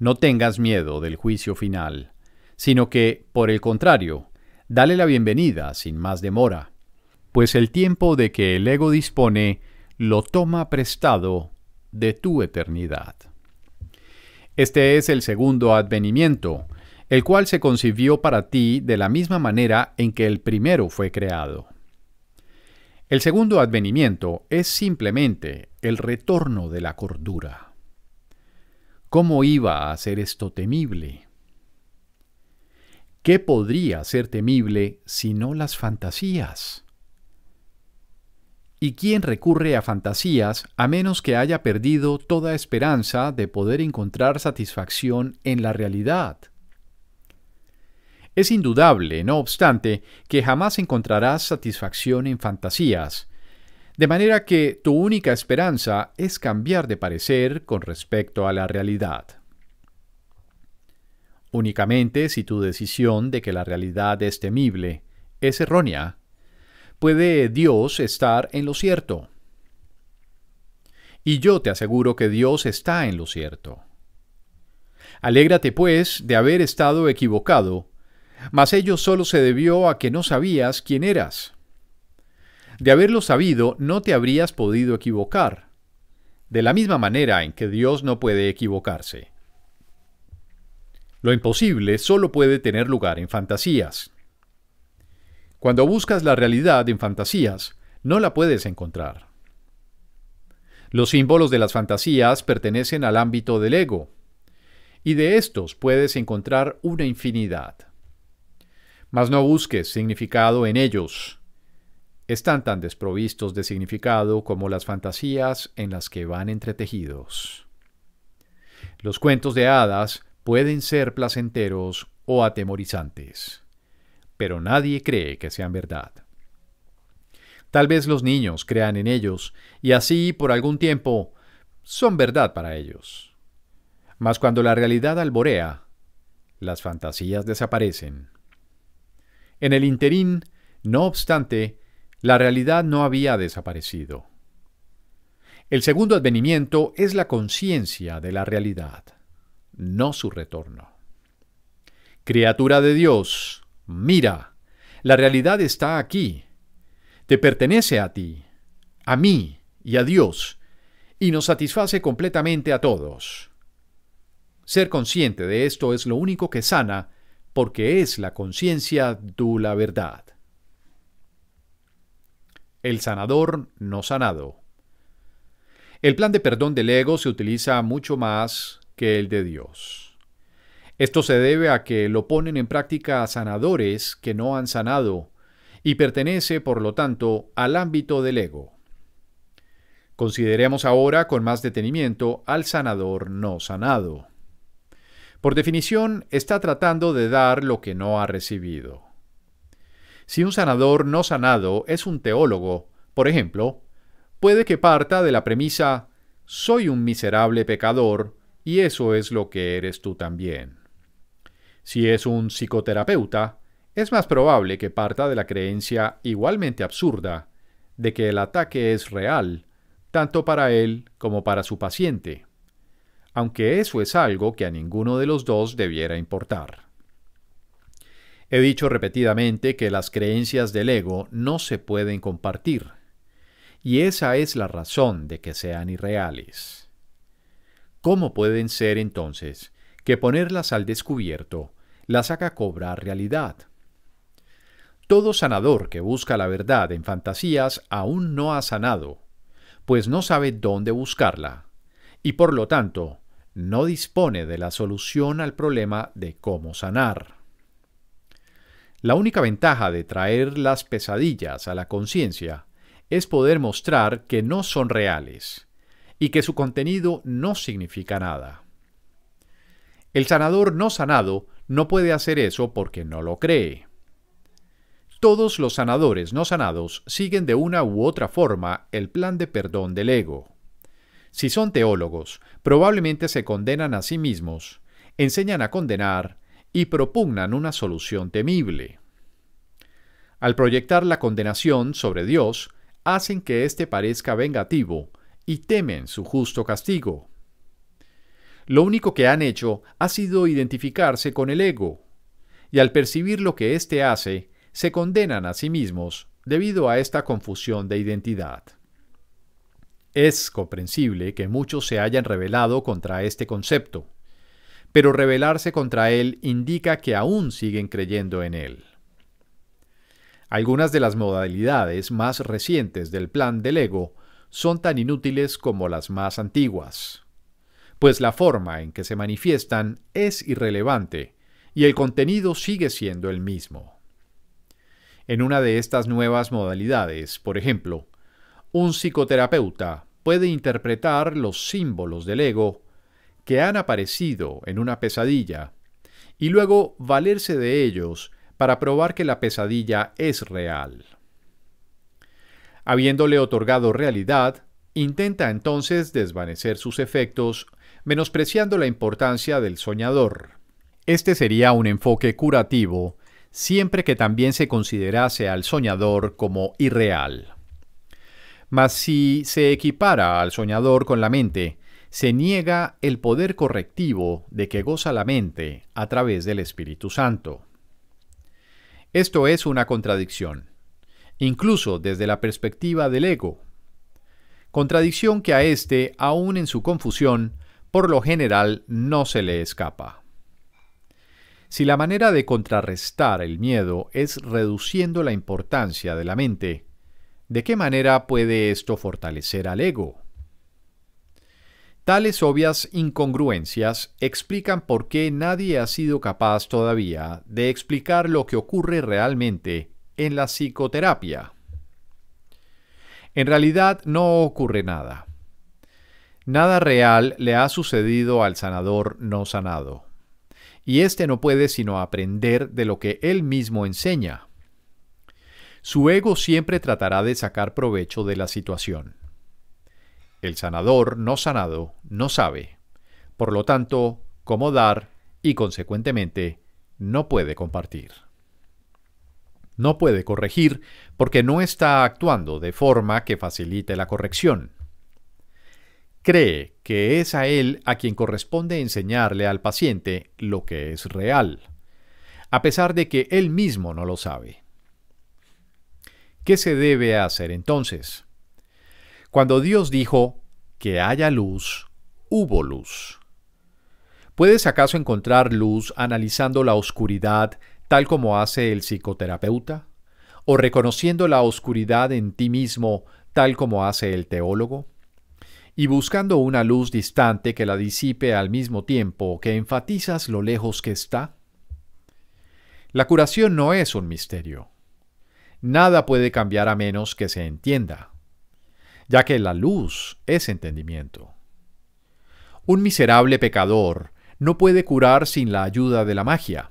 [SPEAKER 1] No tengas miedo del juicio final, sino que, por el contrario, dale la bienvenida sin más demora, pues el tiempo de que el ego dispone lo toma prestado de tu eternidad. Este es el segundo advenimiento, el cual se concibió para ti de la misma manera en que el primero fue creado. El segundo advenimiento es simplemente el retorno de la cordura. ¿Cómo iba a ser esto temible? ¿Qué podría ser temible sino las fantasías? ¿Y quién recurre a fantasías a menos que haya perdido toda esperanza de poder encontrar satisfacción en la realidad? Es indudable, no obstante, que jamás encontrarás satisfacción en fantasías, de manera que tu única esperanza es cambiar de parecer con respecto a la realidad. Únicamente si tu decisión de que la realidad es temible es errónea, puede Dios estar en lo cierto. Y yo te aseguro que Dios está en lo cierto. Alégrate, pues, de haber estado equivocado, mas ello solo se debió a que no sabías quién eras. De haberlo sabido, no te habrías podido equivocar, de la misma manera en que Dios no puede equivocarse. Lo imposible solo puede tener lugar en fantasías. Cuando buscas la realidad en fantasías, no la puedes encontrar. Los símbolos de las fantasías pertenecen al ámbito del ego, y de estos puedes encontrar una infinidad. Mas no busques significado en ellos. Están tan desprovistos de significado como las fantasías en las que van entretejidos. Los cuentos de hadas pueden ser placenteros o atemorizantes pero nadie cree que sean verdad. Tal vez los niños crean en ellos, y así por algún tiempo son verdad para ellos. Mas cuando la realidad alborea, las fantasías desaparecen. En el interín, no obstante, la realidad no había desaparecido. El segundo advenimiento es la conciencia de la realidad, no su retorno. Criatura de Dios, mira, la realidad está aquí, te pertenece a ti, a mí y a Dios, y nos satisface completamente a todos. Ser consciente de esto es lo único que sana, porque es la conciencia de la verdad. El sanador no sanado. El plan de perdón del ego se utiliza mucho más que el de Dios. Esto se debe a que lo ponen en práctica a sanadores que no han sanado y pertenece, por lo tanto, al ámbito del ego. Consideremos ahora con más detenimiento al sanador no sanado. Por definición, está tratando de dar lo que no ha recibido. Si un sanador no sanado es un teólogo, por ejemplo, puede que parta de la premisa soy un miserable pecador y eso es lo que eres tú también. Si es un psicoterapeuta, es más probable que parta de la creencia igualmente absurda de que el ataque es real, tanto para él como para su paciente, aunque eso es algo que a ninguno de los dos debiera importar. He dicho repetidamente que las creencias del ego no se pueden compartir, y esa es la razón de que sean irreales. ¿Cómo pueden ser entonces que ponerlas al descubierto saca saca cobrar realidad. Todo sanador que busca la verdad en fantasías aún no ha sanado, pues no sabe dónde buscarla, y por lo tanto no dispone de la solución al problema de cómo sanar. La única ventaja de traer las pesadillas a la conciencia es poder mostrar que no son reales y que su contenido no significa nada. El sanador no sanado no puede hacer eso porque no lo cree. Todos los sanadores no sanados siguen de una u otra forma el plan de perdón del ego. Si son teólogos, probablemente se condenan a sí mismos, enseñan a condenar y propugnan una solución temible. Al proyectar la condenación sobre Dios, hacen que éste parezca vengativo y temen su justo castigo. Lo único que han hecho ha sido identificarse con el ego, y al percibir lo que éste hace, se condenan a sí mismos debido a esta confusión de identidad. Es comprensible que muchos se hayan rebelado contra este concepto, pero rebelarse contra él indica que aún siguen creyendo en él. Algunas de las modalidades más recientes del plan del ego son tan inútiles como las más antiguas pues la forma en que se manifiestan es irrelevante y el contenido sigue siendo el mismo. En una de estas nuevas modalidades, por ejemplo, un psicoterapeuta puede interpretar los símbolos del ego que han aparecido en una pesadilla y luego valerse de ellos para probar que la pesadilla es real. Habiéndole otorgado realidad, intenta entonces desvanecer sus efectos menospreciando la importancia del soñador. Este sería un enfoque curativo, siempre que también se considerase al soñador como irreal. Mas si se equipara al soñador con la mente, se niega el poder correctivo de que goza la mente a través del Espíritu Santo. Esto es una contradicción, incluso desde la perspectiva del ego. Contradicción que a éste, aún en su confusión, por lo general no se le escapa. Si la manera de contrarrestar el miedo es reduciendo la importancia de la mente, ¿de qué manera puede esto fortalecer al ego? Tales obvias incongruencias explican por qué nadie ha sido capaz todavía de explicar lo que ocurre realmente en la psicoterapia. En realidad no ocurre nada. Nada real le ha sucedido al sanador no sanado, y éste no puede sino aprender de lo que él mismo enseña. Su ego siempre tratará de sacar provecho de la situación. El sanador no sanado no sabe, por lo tanto, cómo dar y consecuentemente no puede compartir. No puede corregir porque no está actuando de forma que facilite la corrección cree que es a él a quien corresponde enseñarle al paciente lo que es real, a pesar de que él mismo no lo sabe. ¿Qué se debe hacer entonces? Cuando Dios dijo que haya luz, hubo luz. ¿Puedes acaso encontrar luz analizando la oscuridad tal como hace el psicoterapeuta? ¿O reconociendo la oscuridad en ti mismo tal como hace el teólogo? y buscando una luz distante que la disipe al mismo tiempo que enfatizas lo lejos que está? La curación no es un misterio. Nada puede cambiar a menos que se entienda, ya que la luz es entendimiento. Un miserable pecador no puede curar sin la ayuda de la magia,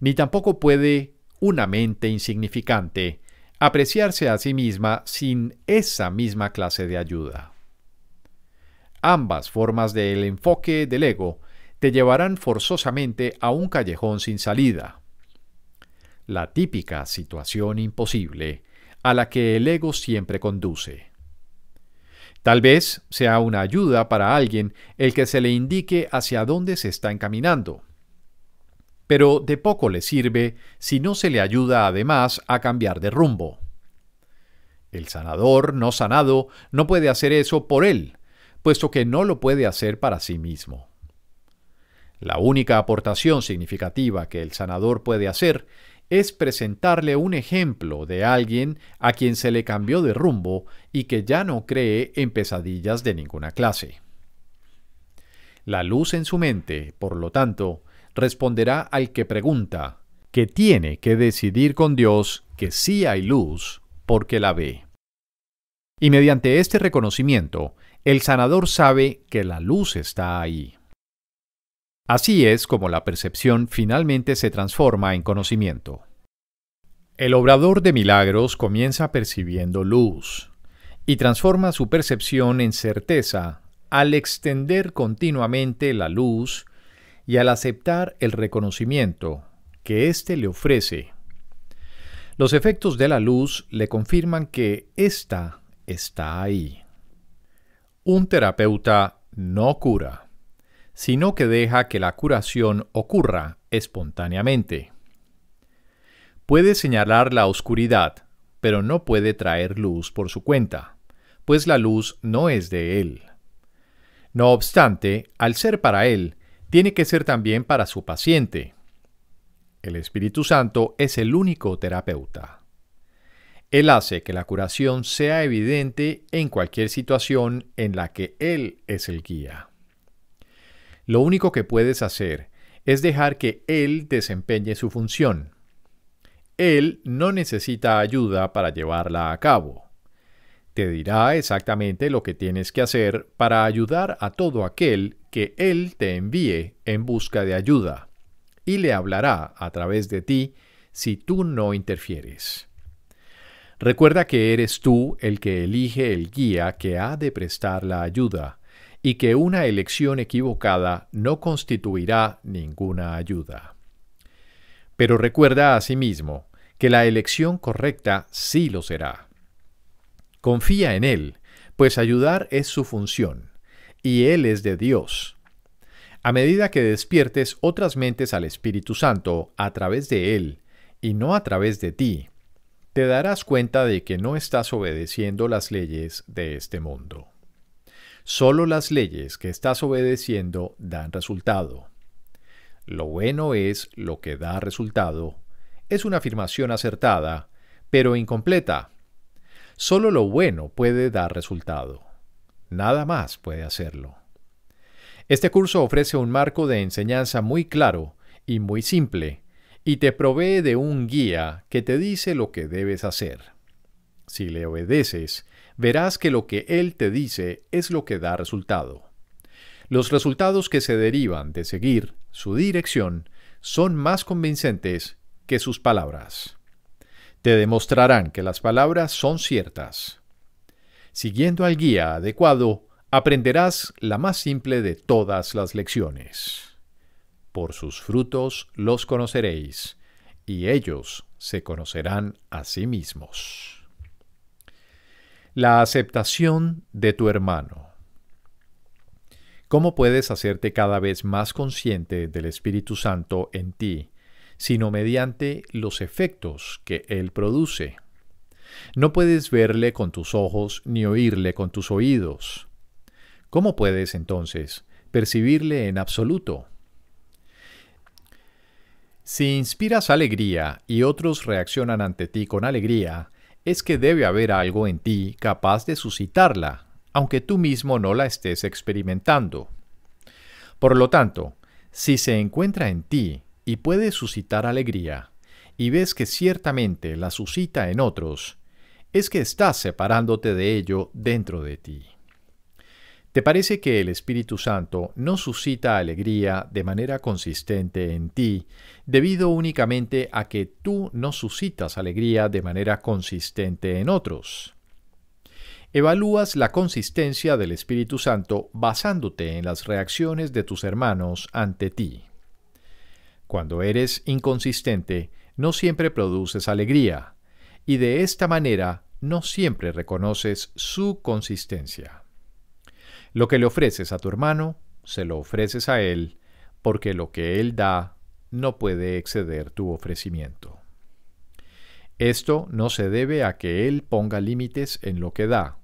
[SPEAKER 1] ni tampoco puede una mente insignificante apreciarse a sí misma sin esa misma clase de ayuda. Ambas formas del enfoque del ego te llevarán forzosamente a un callejón sin salida. La típica situación imposible a la que el ego siempre conduce. Tal vez sea una ayuda para alguien el que se le indique hacia dónde se está encaminando. Pero de poco le sirve si no se le ayuda además a cambiar de rumbo. El sanador no sanado no puede hacer eso por él, puesto que no lo puede hacer para sí mismo. La única aportación significativa que el sanador puede hacer es presentarle un ejemplo de alguien a quien se le cambió de rumbo y que ya no cree en pesadillas de ninguna clase. La luz en su mente, por lo tanto, responderá al que pregunta, que tiene que decidir con Dios que sí hay luz porque la ve. Y mediante este reconocimiento, el sanador sabe que la luz está ahí. Así es como la percepción finalmente se transforma en conocimiento. El obrador de milagros comienza percibiendo luz y transforma su percepción en certeza al extender continuamente la luz y al aceptar el reconocimiento que éste le ofrece. Los efectos de la luz le confirman que ésta está ahí. Un terapeuta no cura, sino que deja que la curación ocurra espontáneamente. Puede señalar la oscuridad, pero no puede traer luz por su cuenta, pues la luz no es de él. No obstante, al ser para él, tiene que ser también para su paciente. El Espíritu Santo es el único terapeuta. Él hace que la curación sea evidente en cualquier situación en la que Él es el guía. Lo único que puedes hacer es dejar que Él desempeñe su función. Él no necesita ayuda para llevarla a cabo. Te dirá exactamente lo que tienes que hacer para ayudar a todo aquel que Él te envíe en busca de ayuda, y le hablará a través de ti si tú no interfieres. Recuerda que eres tú el que elige el guía que ha de prestar la ayuda y que una elección equivocada no constituirá ninguna ayuda. Pero recuerda asimismo que la elección correcta sí lo será. Confía en Él, pues ayudar es su función, y Él es de Dios. A medida que despiertes otras mentes al Espíritu Santo a través de Él, y no a través de ti, te darás cuenta de que no estás obedeciendo las leyes de este mundo. Solo las leyes que estás obedeciendo dan resultado. Lo bueno es lo que da resultado. Es una afirmación acertada, pero incompleta. Solo lo bueno puede dar resultado. Nada más puede hacerlo. Este curso ofrece un marco de enseñanza muy claro y muy simple y te provee de un guía que te dice lo que debes hacer. Si le obedeces, verás que lo que Él te dice es lo que da resultado. Los resultados que se derivan de seguir su dirección son más convincentes que sus palabras. Te demostrarán que las palabras son ciertas. Siguiendo al guía adecuado, aprenderás la más simple de todas las lecciones. Por sus frutos los conoceréis, y ellos se conocerán a sí mismos. La aceptación de tu hermano. ¿Cómo puedes hacerte cada vez más consciente del Espíritu Santo en ti, sino mediante los efectos que Él produce? No puedes verle con tus ojos ni oírle con tus oídos. ¿Cómo puedes entonces percibirle en absoluto? Si inspiras alegría y otros reaccionan ante ti con alegría, es que debe haber algo en ti capaz de suscitarla, aunque tú mismo no la estés experimentando. Por lo tanto, si se encuentra en ti y puede suscitar alegría, y ves que ciertamente la suscita en otros, es que estás separándote de ello dentro de ti. ¿Te parece que el Espíritu Santo no suscita alegría de manera consistente en ti debido únicamente a que tú no suscitas alegría de manera consistente en otros? Evalúas la consistencia del Espíritu Santo basándote en las reacciones de tus hermanos ante ti. Cuando eres inconsistente, no siempre produces alegría, y de esta manera no siempre reconoces su consistencia. Lo que le ofreces a tu hermano, se lo ofreces a él, porque lo que él da no puede exceder tu ofrecimiento. Esto no se debe a que él ponga límites en lo que da,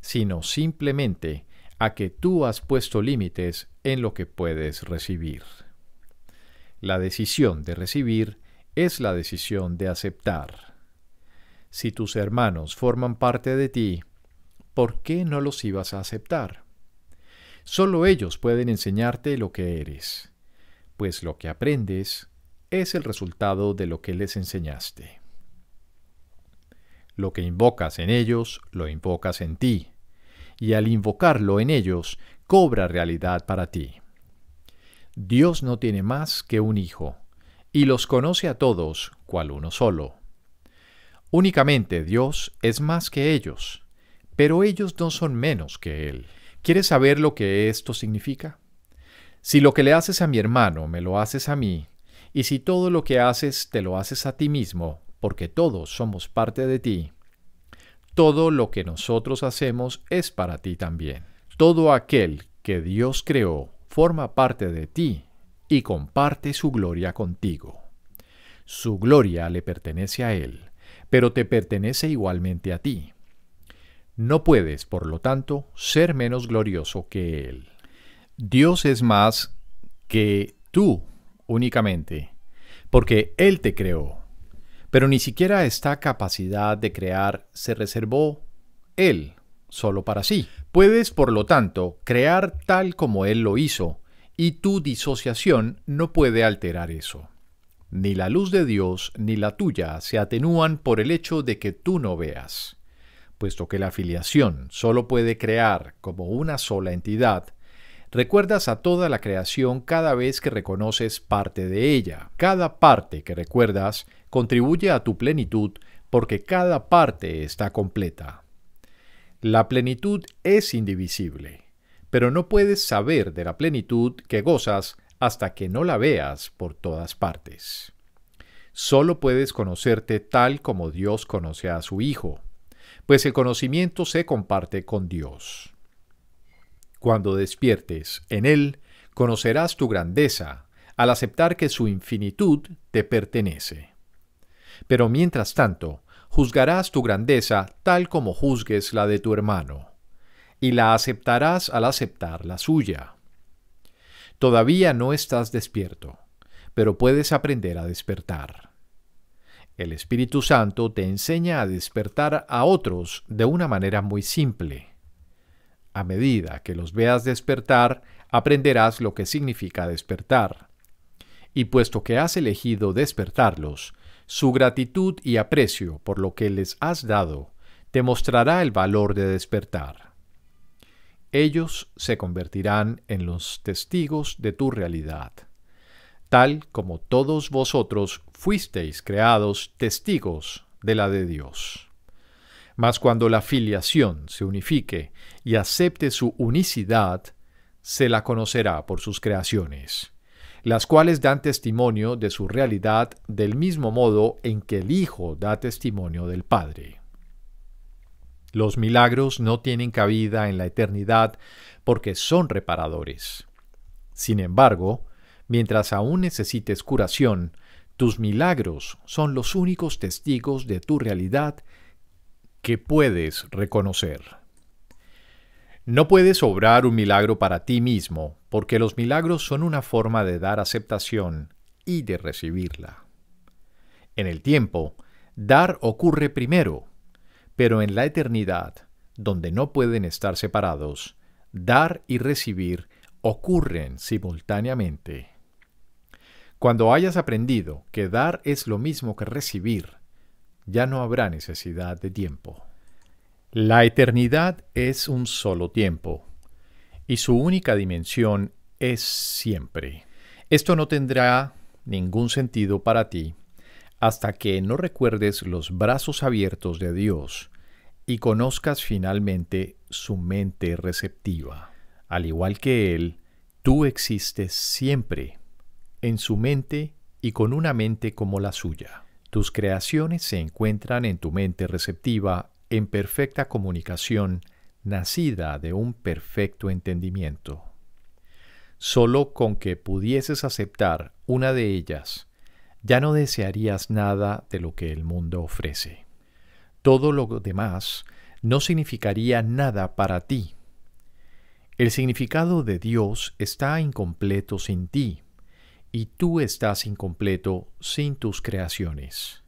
[SPEAKER 1] sino simplemente a que tú has puesto límites en lo que puedes recibir. La decisión de recibir es la decisión de aceptar. Si tus hermanos forman parte de ti, ¿por qué no los ibas a aceptar? Solo ellos pueden enseñarte lo que eres, pues lo que aprendes es el resultado de lo que les enseñaste. Lo que invocas en ellos, lo invocas en ti, y al invocarlo en ellos, cobra realidad para ti. Dios no tiene más que un hijo, y los conoce a todos cual uno solo. Únicamente Dios es más que ellos, pero ellos no son menos que Él. ¿Quieres saber lo que esto significa? Si lo que le haces a mi hermano me lo haces a mí, y si todo lo que haces te lo haces a ti mismo, porque todos somos parte de ti, todo lo que nosotros hacemos es para ti también. Todo aquel que Dios creó forma parte de ti y comparte su gloria contigo. Su gloria le pertenece a Él, pero te pertenece igualmente a ti. No puedes, por lo tanto, ser menos glorioso que Él. Dios es más que tú únicamente, porque Él te creó. Pero ni siquiera esta capacidad de crear se reservó Él solo para sí. Puedes, por lo tanto, crear tal como Él lo hizo, y tu disociación no puede alterar eso. Ni la luz de Dios ni la tuya se atenúan por el hecho de que tú no veas puesto que la afiliación solo puede crear como una sola entidad, recuerdas a toda la creación cada vez que reconoces parte de ella. Cada parte que recuerdas contribuye a tu plenitud porque cada parte está completa. La plenitud es indivisible, pero no puedes saber de la plenitud que gozas hasta que no la veas por todas partes. Solo puedes conocerte tal como Dios conoce a su Hijo, pues el conocimiento se comparte con Dios. Cuando despiertes en Él, conocerás tu grandeza al aceptar que su infinitud te pertenece. Pero mientras tanto, juzgarás tu grandeza tal como juzgues la de tu hermano, y la aceptarás al aceptar la suya. Todavía no estás despierto, pero puedes aprender a despertar. El Espíritu Santo te enseña a despertar a otros de una manera muy simple. A medida que los veas despertar, aprenderás lo que significa despertar. Y puesto que has elegido despertarlos, su gratitud y aprecio por lo que les has dado te mostrará el valor de despertar. Ellos se convertirán en los testigos de tu realidad tal como todos vosotros fuisteis creados testigos de la de Dios. Mas cuando la filiación se unifique y acepte su unicidad, se la conocerá por sus creaciones, las cuales dan testimonio de su realidad del mismo modo en que el Hijo da testimonio del Padre. Los milagros no tienen cabida en la eternidad porque son reparadores. Sin embargo, Mientras aún necesites curación, tus milagros son los únicos testigos de tu realidad que puedes reconocer. No puedes obrar un milagro para ti mismo, porque los milagros son una forma de dar aceptación y de recibirla. En el tiempo, dar ocurre primero, pero en la eternidad, donde no pueden estar separados, dar y recibir ocurren simultáneamente. Cuando hayas aprendido que dar es lo mismo que recibir, ya no habrá necesidad de tiempo. La eternidad es un solo tiempo, y su única dimensión es siempre. Esto no tendrá ningún sentido para ti hasta que no recuerdes los brazos abiertos de Dios y conozcas finalmente su mente receptiva. Al igual que Él, tú existes siempre en su mente y con una mente como la suya. Tus creaciones se encuentran en tu mente receptiva, en perfecta comunicación, nacida de un perfecto entendimiento. Solo con que pudieses aceptar una de ellas, ya no desearías nada de lo que el mundo ofrece. Todo lo demás no significaría nada para ti. El significado de Dios está incompleto sin ti, y tú estás incompleto sin tus creaciones.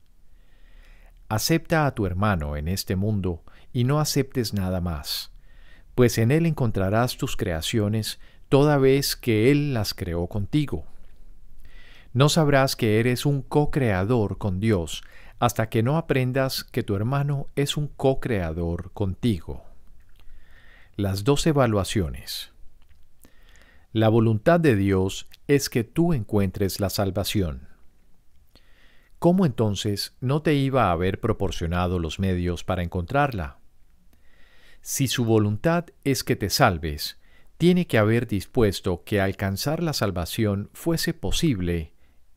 [SPEAKER 1] Acepta a tu hermano en este mundo y no aceptes nada más, pues en él encontrarás tus creaciones toda vez que él las creó contigo. No sabrás que eres un co-creador con Dios hasta que no aprendas que tu hermano es un co-creador contigo. Las dos evaluaciones. La voluntad de Dios es que tú encuentres la salvación. ¿Cómo entonces no te iba a haber proporcionado los medios para encontrarla? Si su voluntad es que te salves, tiene que haber dispuesto que alcanzar la salvación fuese posible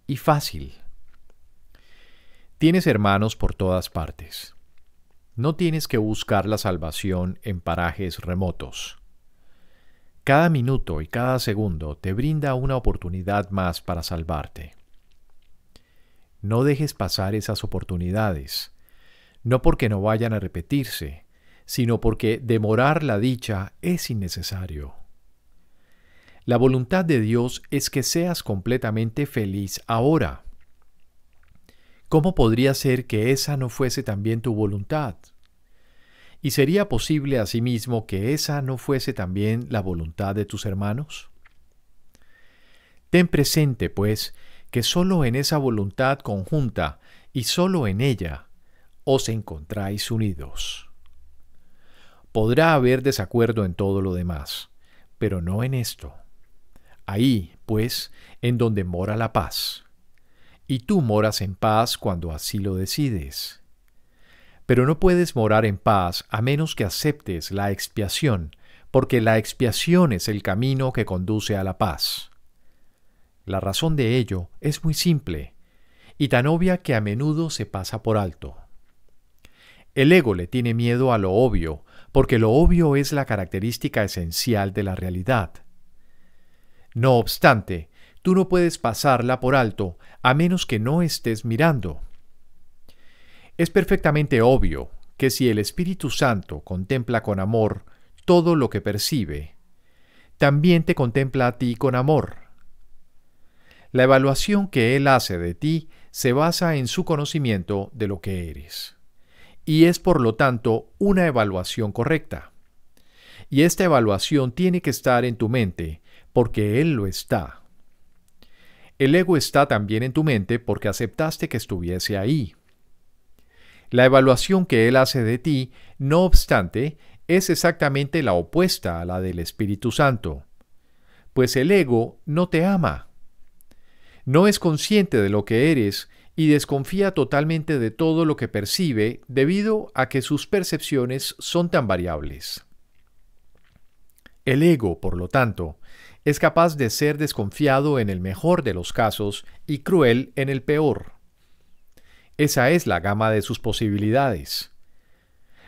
[SPEAKER 1] y fácil. Tienes hermanos por todas partes. No tienes que buscar la salvación en parajes remotos. Cada minuto y cada segundo te brinda una oportunidad más para salvarte. No dejes pasar esas oportunidades, no porque no vayan a repetirse, sino porque demorar la dicha es innecesario. La voluntad de Dios es que seas completamente feliz ahora. ¿Cómo podría ser que esa no fuese también tu voluntad? ¿Y sería posible asimismo que esa no fuese también la voluntad de tus hermanos? Ten presente, pues, que sólo en esa voluntad conjunta y sólo en ella os encontráis unidos. Podrá haber desacuerdo en todo lo demás, pero no en esto. Ahí, pues, en donde mora la paz. Y tú moras en paz cuando así lo decides pero no puedes morar en paz a menos que aceptes la expiación, porque la expiación es el camino que conduce a la paz. La razón de ello es muy simple, y tan obvia que a menudo se pasa por alto. El ego le tiene miedo a lo obvio, porque lo obvio es la característica esencial de la realidad. No obstante, tú no puedes pasarla por alto a menos que no estés mirando. Es perfectamente obvio que si el Espíritu Santo contempla con amor todo lo que percibe, también te contempla a ti con amor. La evaluación que Él hace de ti se basa en su conocimiento de lo que eres, y es por lo tanto una evaluación correcta. Y esta evaluación tiene que estar en tu mente, porque Él lo está. El ego está también en tu mente porque aceptaste que estuviese ahí. La evaluación que Él hace de ti, no obstante, es exactamente la opuesta a la del Espíritu Santo, pues el ego no te ama. No es consciente de lo que eres y desconfía totalmente de todo lo que percibe debido a que sus percepciones son tan variables. El ego, por lo tanto, es capaz de ser desconfiado en el mejor de los casos y cruel en el peor. Esa es la gama de sus posibilidades.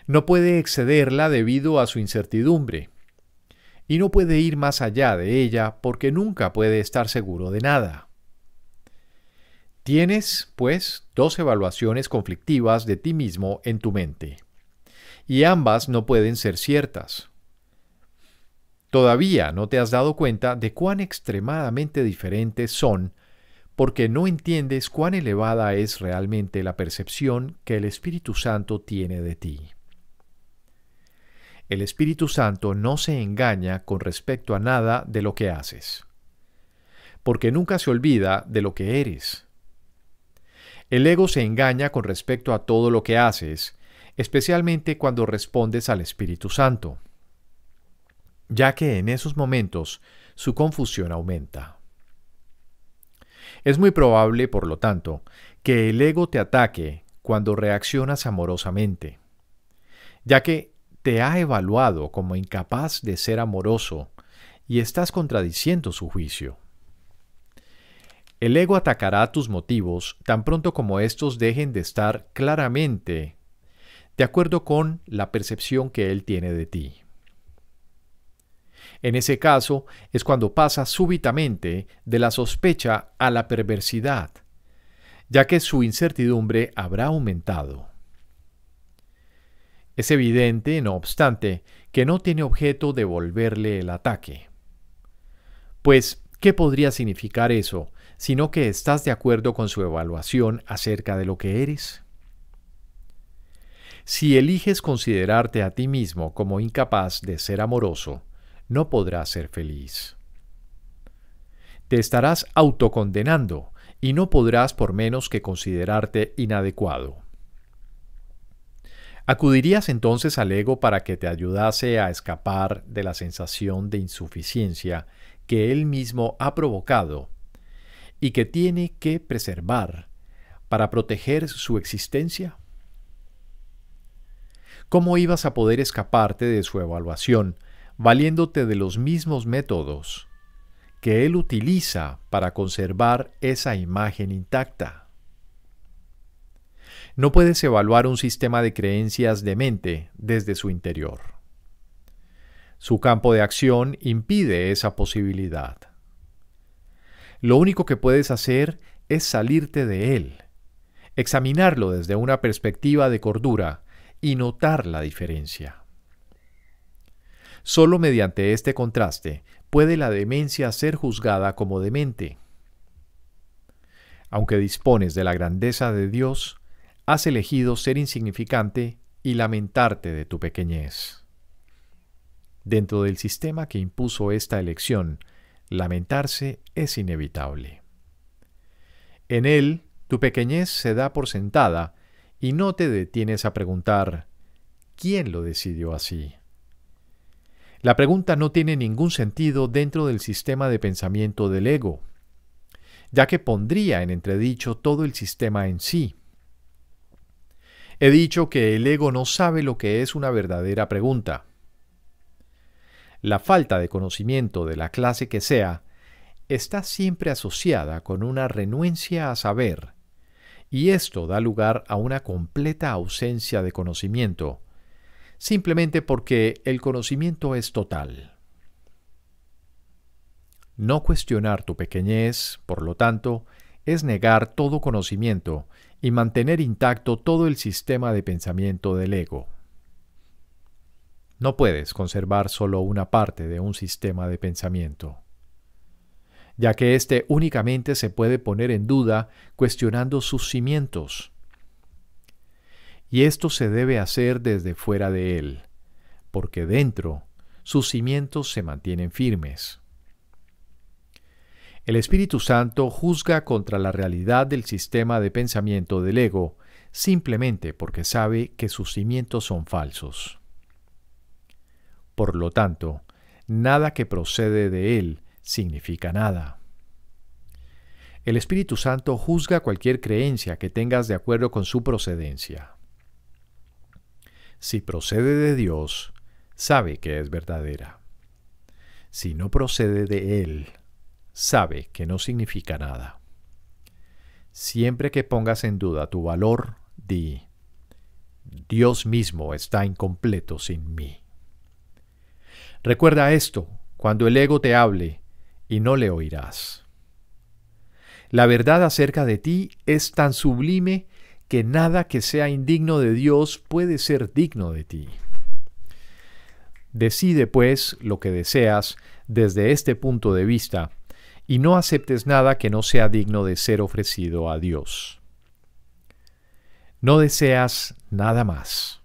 [SPEAKER 1] No puede excederla debido a su incertidumbre. Y no puede ir más allá de ella porque nunca puede estar seguro de nada. Tienes, pues, dos evaluaciones conflictivas de ti mismo en tu mente. Y ambas no pueden ser ciertas. Todavía no te has dado cuenta de cuán extremadamente diferentes son porque no entiendes cuán elevada es realmente la percepción que el Espíritu Santo tiene de ti. El Espíritu Santo no se engaña con respecto a nada de lo que haces, porque nunca se olvida de lo que eres. El ego se engaña con respecto a todo lo que haces, especialmente cuando respondes al Espíritu Santo, ya que en esos momentos su confusión aumenta. Es muy probable, por lo tanto, que el ego te ataque cuando reaccionas amorosamente, ya que te ha evaluado como incapaz de ser amoroso y estás contradiciendo su juicio. El ego atacará tus motivos tan pronto como estos dejen de estar claramente de acuerdo con la percepción que él tiene de ti. En ese caso es cuando pasa súbitamente de la sospecha a la perversidad, ya que su incertidumbre habrá aumentado. Es evidente, no obstante, que no tiene objeto devolverle el ataque. Pues, ¿qué podría significar eso, sino que estás de acuerdo con su evaluación acerca de lo que eres? Si eliges considerarte a ti mismo como incapaz de ser amoroso, no podrás ser feliz. Te estarás autocondenando y no podrás por menos que considerarte inadecuado. ¿Acudirías entonces al ego para que te ayudase a escapar de la sensación de insuficiencia que él mismo ha provocado y que tiene que preservar para proteger su existencia? ¿Cómo ibas a poder escaparte de su evaluación valiéndote de los mismos métodos que Él utiliza para conservar esa imagen intacta. No puedes evaluar un sistema de creencias de mente desde su interior. Su campo de acción impide esa posibilidad. Lo único que puedes hacer es salirte de él, examinarlo desde una perspectiva de cordura y notar la diferencia. Solo mediante este contraste puede la demencia ser juzgada como demente. Aunque dispones de la grandeza de Dios, has elegido ser insignificante y lamentarte de tu pequeñez. Dentro del sistema que impuso esta elección, lamentarse es inevitable. En él, tu pequeñez se da por sentada y no te detienes a preguntar, ¿quién lo decidió así? La pregunta no tiene ningún sentido dentro del sistema de pensamiento del ego, ya que pondría en entredicho todo el sistema en sí. He dicho que el ego no sabe lo que es una verdadera pregunta. La falta de conocimiento de la clase que sea está siempre asociada con una renuencia a saber, y esto da lugar a una completa ausencia de conocimiento, simplemente porque el conocimiento es total. No cuestionar tu pequeñez, por lo tanto, es negar todo conocimiento y mantener intacto todo el sistema de pensamiento del ego. No puedes conservar solo una parte de un sistema de pensamiento, ya que éste únicamente se puede poner en duda cuestionando sus cimientos y esto se debe hacer desde fuera de él, porque dentro sus cimientos se mantienen firmes. El Espíritu Santo juzga contra la realidad del sistema de pensamiento del ego simplemente porque sabe que sus cimientos son falsos. Por lo tanto, nada que procede de él significa nada. El Espíritu Santo juzga cualquier creencia que tengas de acuerdo con su procedencia si procede de Dios, sabe que es verdadera. Si no procede de Él, sabe que no significa nada. Siempre que pongas en duda tu valor, di, Dios mismo está incompleto sin mí. Recuerda esto cuando el ego te hable y no le oirás. La verdad acerca de ti es tan sublime que nada que sea indigno de Dios puede ser digno de ti. Decide, pues, lo que deseas desde este punto de vista, y no aceptes nada que no sea digno de ser ofrecido a Dios. No deseas nada más.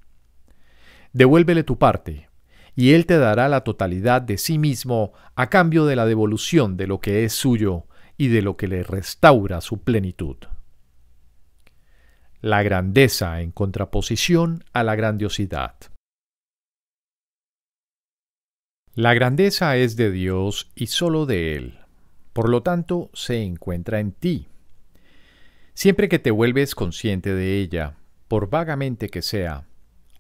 [SPEAKER 1] Devuélvele tu parte, y Él te dará la totalidad de sí mismo a cambio de la devolución de lo que es suyo y de lo que le restaura su plenitud la grandeza en contraposición a la grandiosidad. La grandeza es de Dios y sólo de Él, por lo tanto se encuentra en ti. Siempre que te vuelves consciente de ella, por vagamente que sea,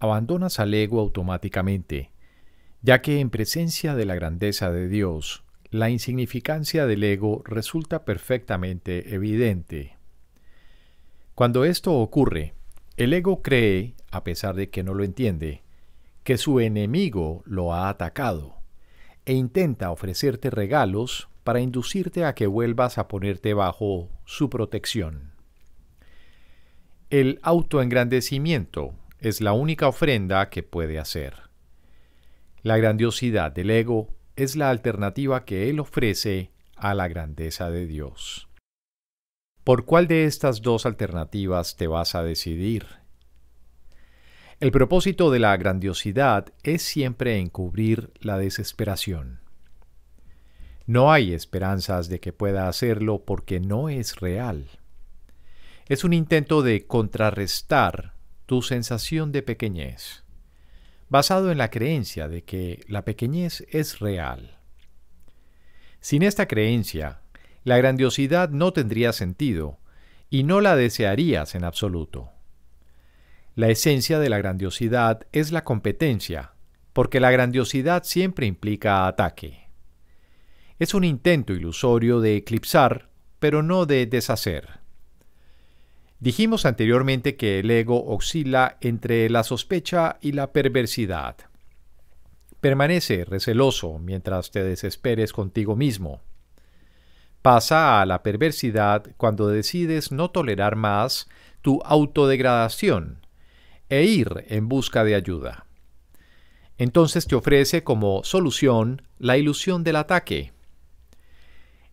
[SPEAKER 1] abandonas al ego automáticamente, ya que en presencia de la grandeza de Dios, la insignificancia del ego resulta perfectamente evidente. Cuando esto ocurre, el ego cree, a pesar de que no lo entiende, que su enemigo lo ha atacado e intenta ofrecerte regalos para inducirte a que vuelvas a ponerte bajo su protección. El autoengrandecimiento es la única ofrenda que puede hacer. La grandiosidad del ego es la alternativa que él ofrece a la grandeza de Dios. ¿Por cuál de estas dos alternativas te vas a decidir? El propósito de la grandiosidad es siempre encubrir la desesperación. No hay esperanzas de que pueda hacerlo porque no es real. Es un intento de contrarrestar tu sensación de pequeñez, basado en la creencia de que la pequeñez es real. Sin esta creencia, la grandiosidad no tendría sentido, y no la desearías en absoluto. La esencia de la grandiosidad es la competencia, porque la grandiosidad siempre implica ataque. Es un intento ilusorio de eclipsar, pero no de deshacer. Dijimos anteriormente que el ego oscila entre la sospecha y la perversidad. Permanece receloso mientras te desesperes contigo mismo pasa a la perversidad cuando decides no tolerar más tu autodegradación e ir en busca de ayuda. Entonces te ofrece como solución la ilusión del ataque.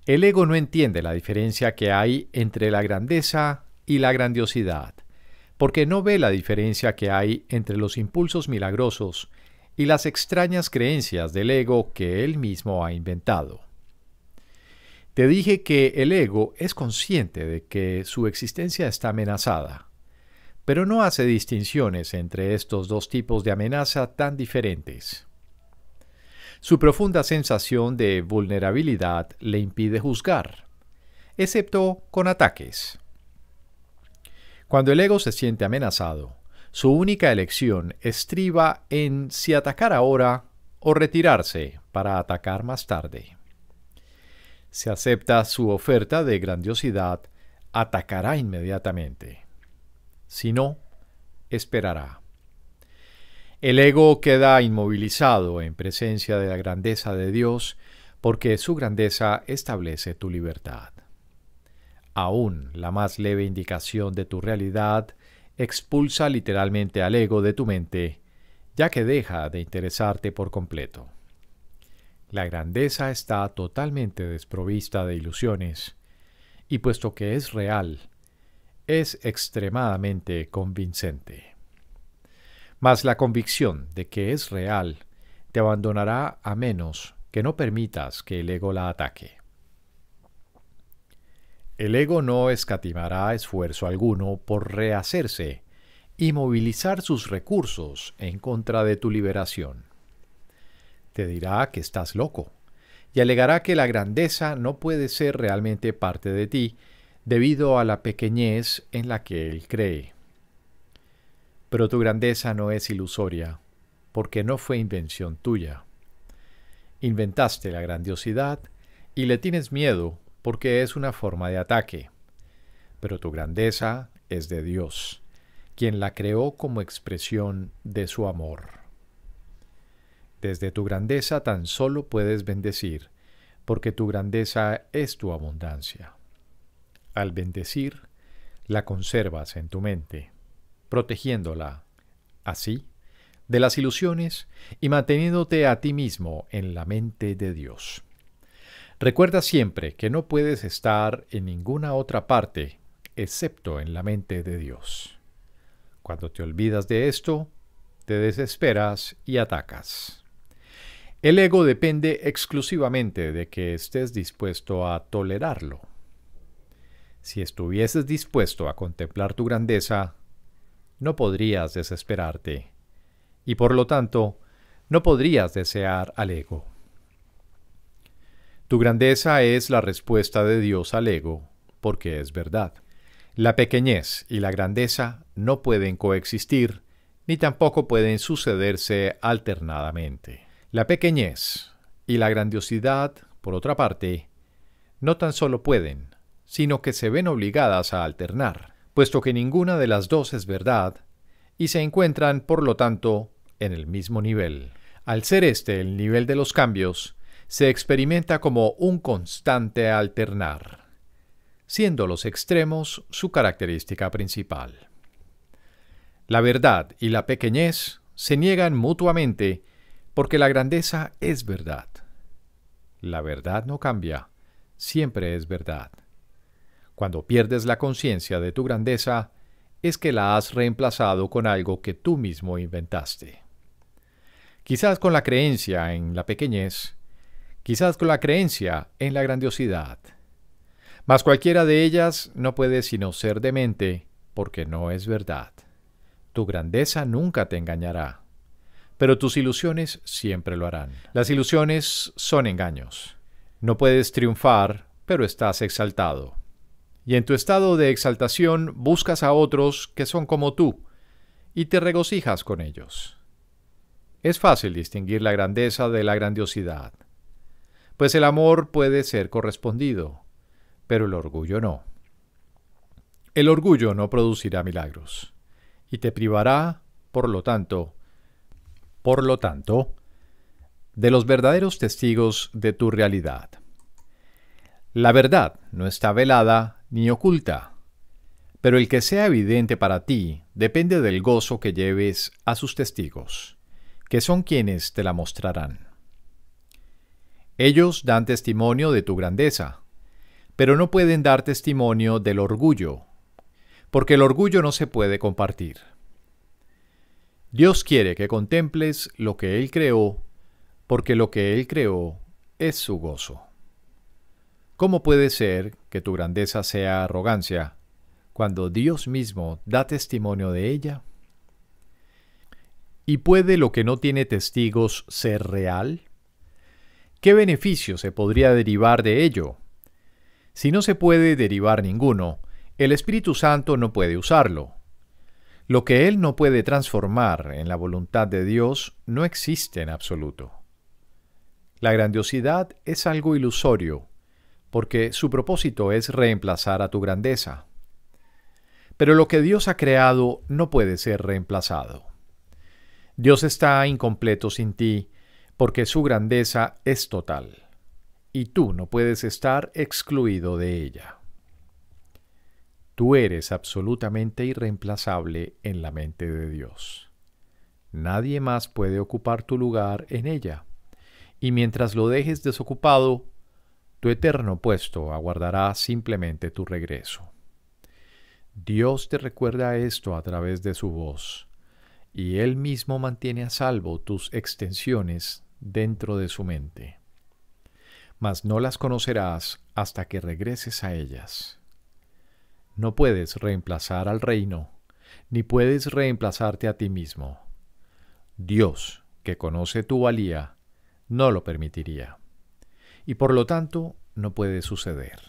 [SPEAKER 1] El ego no entiende la diferencia que hay entre la grandeza y la grandiosidad, porque no ve la diferencia que hay entre los impulsos milagrosos y las extrañas creencias del ego que él mismo ha inventado. Te dije que el ego es consciente de que su existencia está amenazada, pero no hace distinciones entre estos dos tipos de amenaza tan diferentes. Su profunda sensación de vulnerabilidad le impide juzgar, excepto con ataques. Cuando el ego se siente amenazado, su única elección estriba en si atacar ahora o retirarse para atacar más tarde se acepta su oferta de grandiosidad, atacará inmediatamente. Si no, esperará. El ego queda inmovilizado en presencia de la grandeza de Dios, porque su grandeza establece tu libertad. Aún la más leve indicación de tu realidad expulsa literalmente al ego de tu mente, ya que deja de interesarte por completo. La grandeza está totalmente desprovista de ilusiones, y puesto que es real, es extremadamente convincente. Mas la convicción de que es real te abandonará a menos que no permitas que el ego la ataque. El ego no escatimará esfuerzo alguno por rehacerse y movilizar sus recursos en contra de tu liberación te dirá que estás loco y alegará que la grandeza no puede ser realmente parte de ti debido a la pequeñez en la que él cree. Pero tu grandeza no es ilusoria, porque no fue invención tuya. Inventaste la grandiosidad y le tienes miedo porque es una forma de ataque. Pero tu grandeza es de Dios, quien la creó como expresión de su amor. Desde tu grandeza tan solo puedes bendecir, porque tu grandeza es tu abundancia. Al bendecir, la conservas en tu mente, protegiéndola, así, de las ilusiones y manteniéndote a ti mismo en la mente de Dios. Recuerda siempre que no puedes estar en ninguna otra parte excepto en la mente de Dios. Cuando te olvidas de esto, te desesperas y atacas. El ego depende exclusivamente de que estés dispuesto a tolerarlo. Si estuvieses dispuesto a contemplar tu grandeza, no podrías desesperarte y por lo tanto no podrías desear al ego. Tu grandeza es la respuesta de Dios al ego, porque es verdad. La pequeñez y la grandeza no pueden coexistir, ni tampoco pueden sucederse alternadamente. La pequeñez y la grandiosidad, por otra parte, no tan solo pueden, sino que se ven obligadas a alternar, puesto que ninguna de las dos es verdad, y se encuentran, por lo tanto, en el mismo nivel. Al ser este el nivel de los cambios, se experimenta como un constante alternar, siendo los extremos su característica principal. La verdad y la pequeñez se niegan mutuamente porque la grandeza es verdad. La verdad no cambia, siempre es verdad. Cuando pierdes la conciencia de tu grandeza, es que la has reemplazado con algo que tú mismo inventaste. Quizás con la creencia en la pequeñez, quizás con la creencia en la grandiosidad. Mas cualquiera de ellas no puede sino ser demente, porque no es verdad. Tu grandeza nunca te engañará pero tus ilusiones siempre lo harán. Las ilusiones son engaños. No puedes triunfar, pero estás exaltado. Y en tu estado de exaltación buscas a otros que son como tú, y te regocijas con ellos. Es fácil distinguir la grandeza de la grandiosidad, pues el amor puede ser correspondido, pero el orgullo no. El orgullo no producirá milagros, y te privará, por lo tanto, por lo tanto, de los verdaderos testigos de tu realidad. La verdad no está velada ni oculta, pero el que sea evidente para ti depende del gozo que lleves a sus testigos, que son quienes te la mostrarán. Ellos dan testimonio de tu grandeza, pero no pueden dar testimonio del orgullo, porque el orgullo no se puede compartir. Dios quiere que contemples lo que Él creó, porque lo que Él creó es su gozo. ¿Cómo puede ser que tu grandeza sea arrogancia cuando Dios mismo da testimonio de ella? ¿Y puede lo que no tiene testigos ser real? ¿Qué beneficio se podría derivar de ello? Si no se puede derivar ninguno, el Espíritu Santo no puede usarlo. Lo que Él no puede transformar en la voluntad de Dios no existe en absoluto. La grandiosidad es algo ilusorio, porque su propósito es reemplazar a tu grandeza. Pero lo que Dios ha creado no puede ser reemplazado. Dios está incompleto sin ti, porque su grandeza es total, y tú no puedes estar excluido de ella. Tú eres absolutamente irreemplazable en la mente de Dios. Nadie más puede ocupar tu lugar en ella. Y mientras lo dejes desocupado, tu eterno puesto aguardará simplemente tu regreso. Dios te recuerda esto a través de su voz, y Él mismo mantiene a salvo tus extensiones dentro de su mente. Mas no las conocerás hasta que regreses a ellas. No puedes reemplazar al reino, ni puedes reemplazarte a ti mismo. Dios, que conoce tu valía, no lo permitiría. Y por lo tanto, no puede suceder.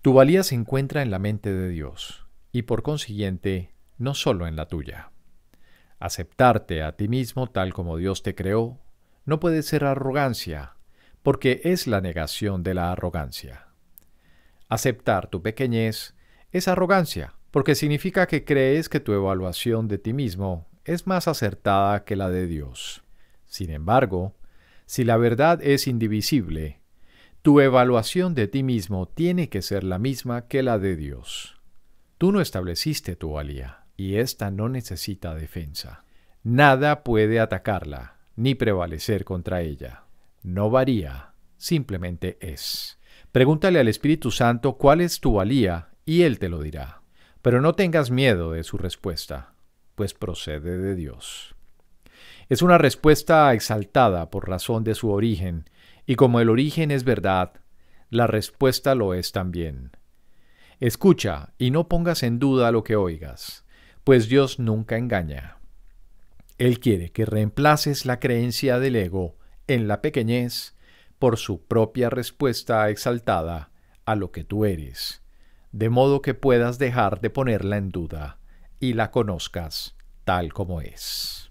[SPEAKER 1] Tu valía se encuentra en la mente de Dios, y por consiguiente, no solo en la tuya. Aceptarte a ti mismo tal como Dios te creó no puede ser arrogancia, porque es la negación de la arrogancia. Aceptar tu pequeñez es arrogancia, porque significa que crees que tu evaluación de ti mismo es más acertada que la de Dios. Sin embargo, si la verdad es indivisible, tu evaluación de ti mismo tiene que ser la misma que la de Dios. Tú no estableciste tu valía, y ésta no necesita defensa. Nada puede atacarla, ni prevalecer contra ella. No varía, simplemente es. Pregúntale al Espíritu Santo cuál es tu valía y Él te lo dirá. Pero no tengas miedo de su respuesta, pues procede de Dios. Es una respuesta exaltada por razón de su origen, y como el origen es verdad, la respuesta lo es también. Escucha y no pongas en duda lo que oigas, pues Dios nunca engaña. Él quiere que reemplaces la creencia del ego en la pequeñez por su propia respuesta exaltada a lo que tú eres de modo que puedas dejar de ponerla en duda y la conozcas tal como es.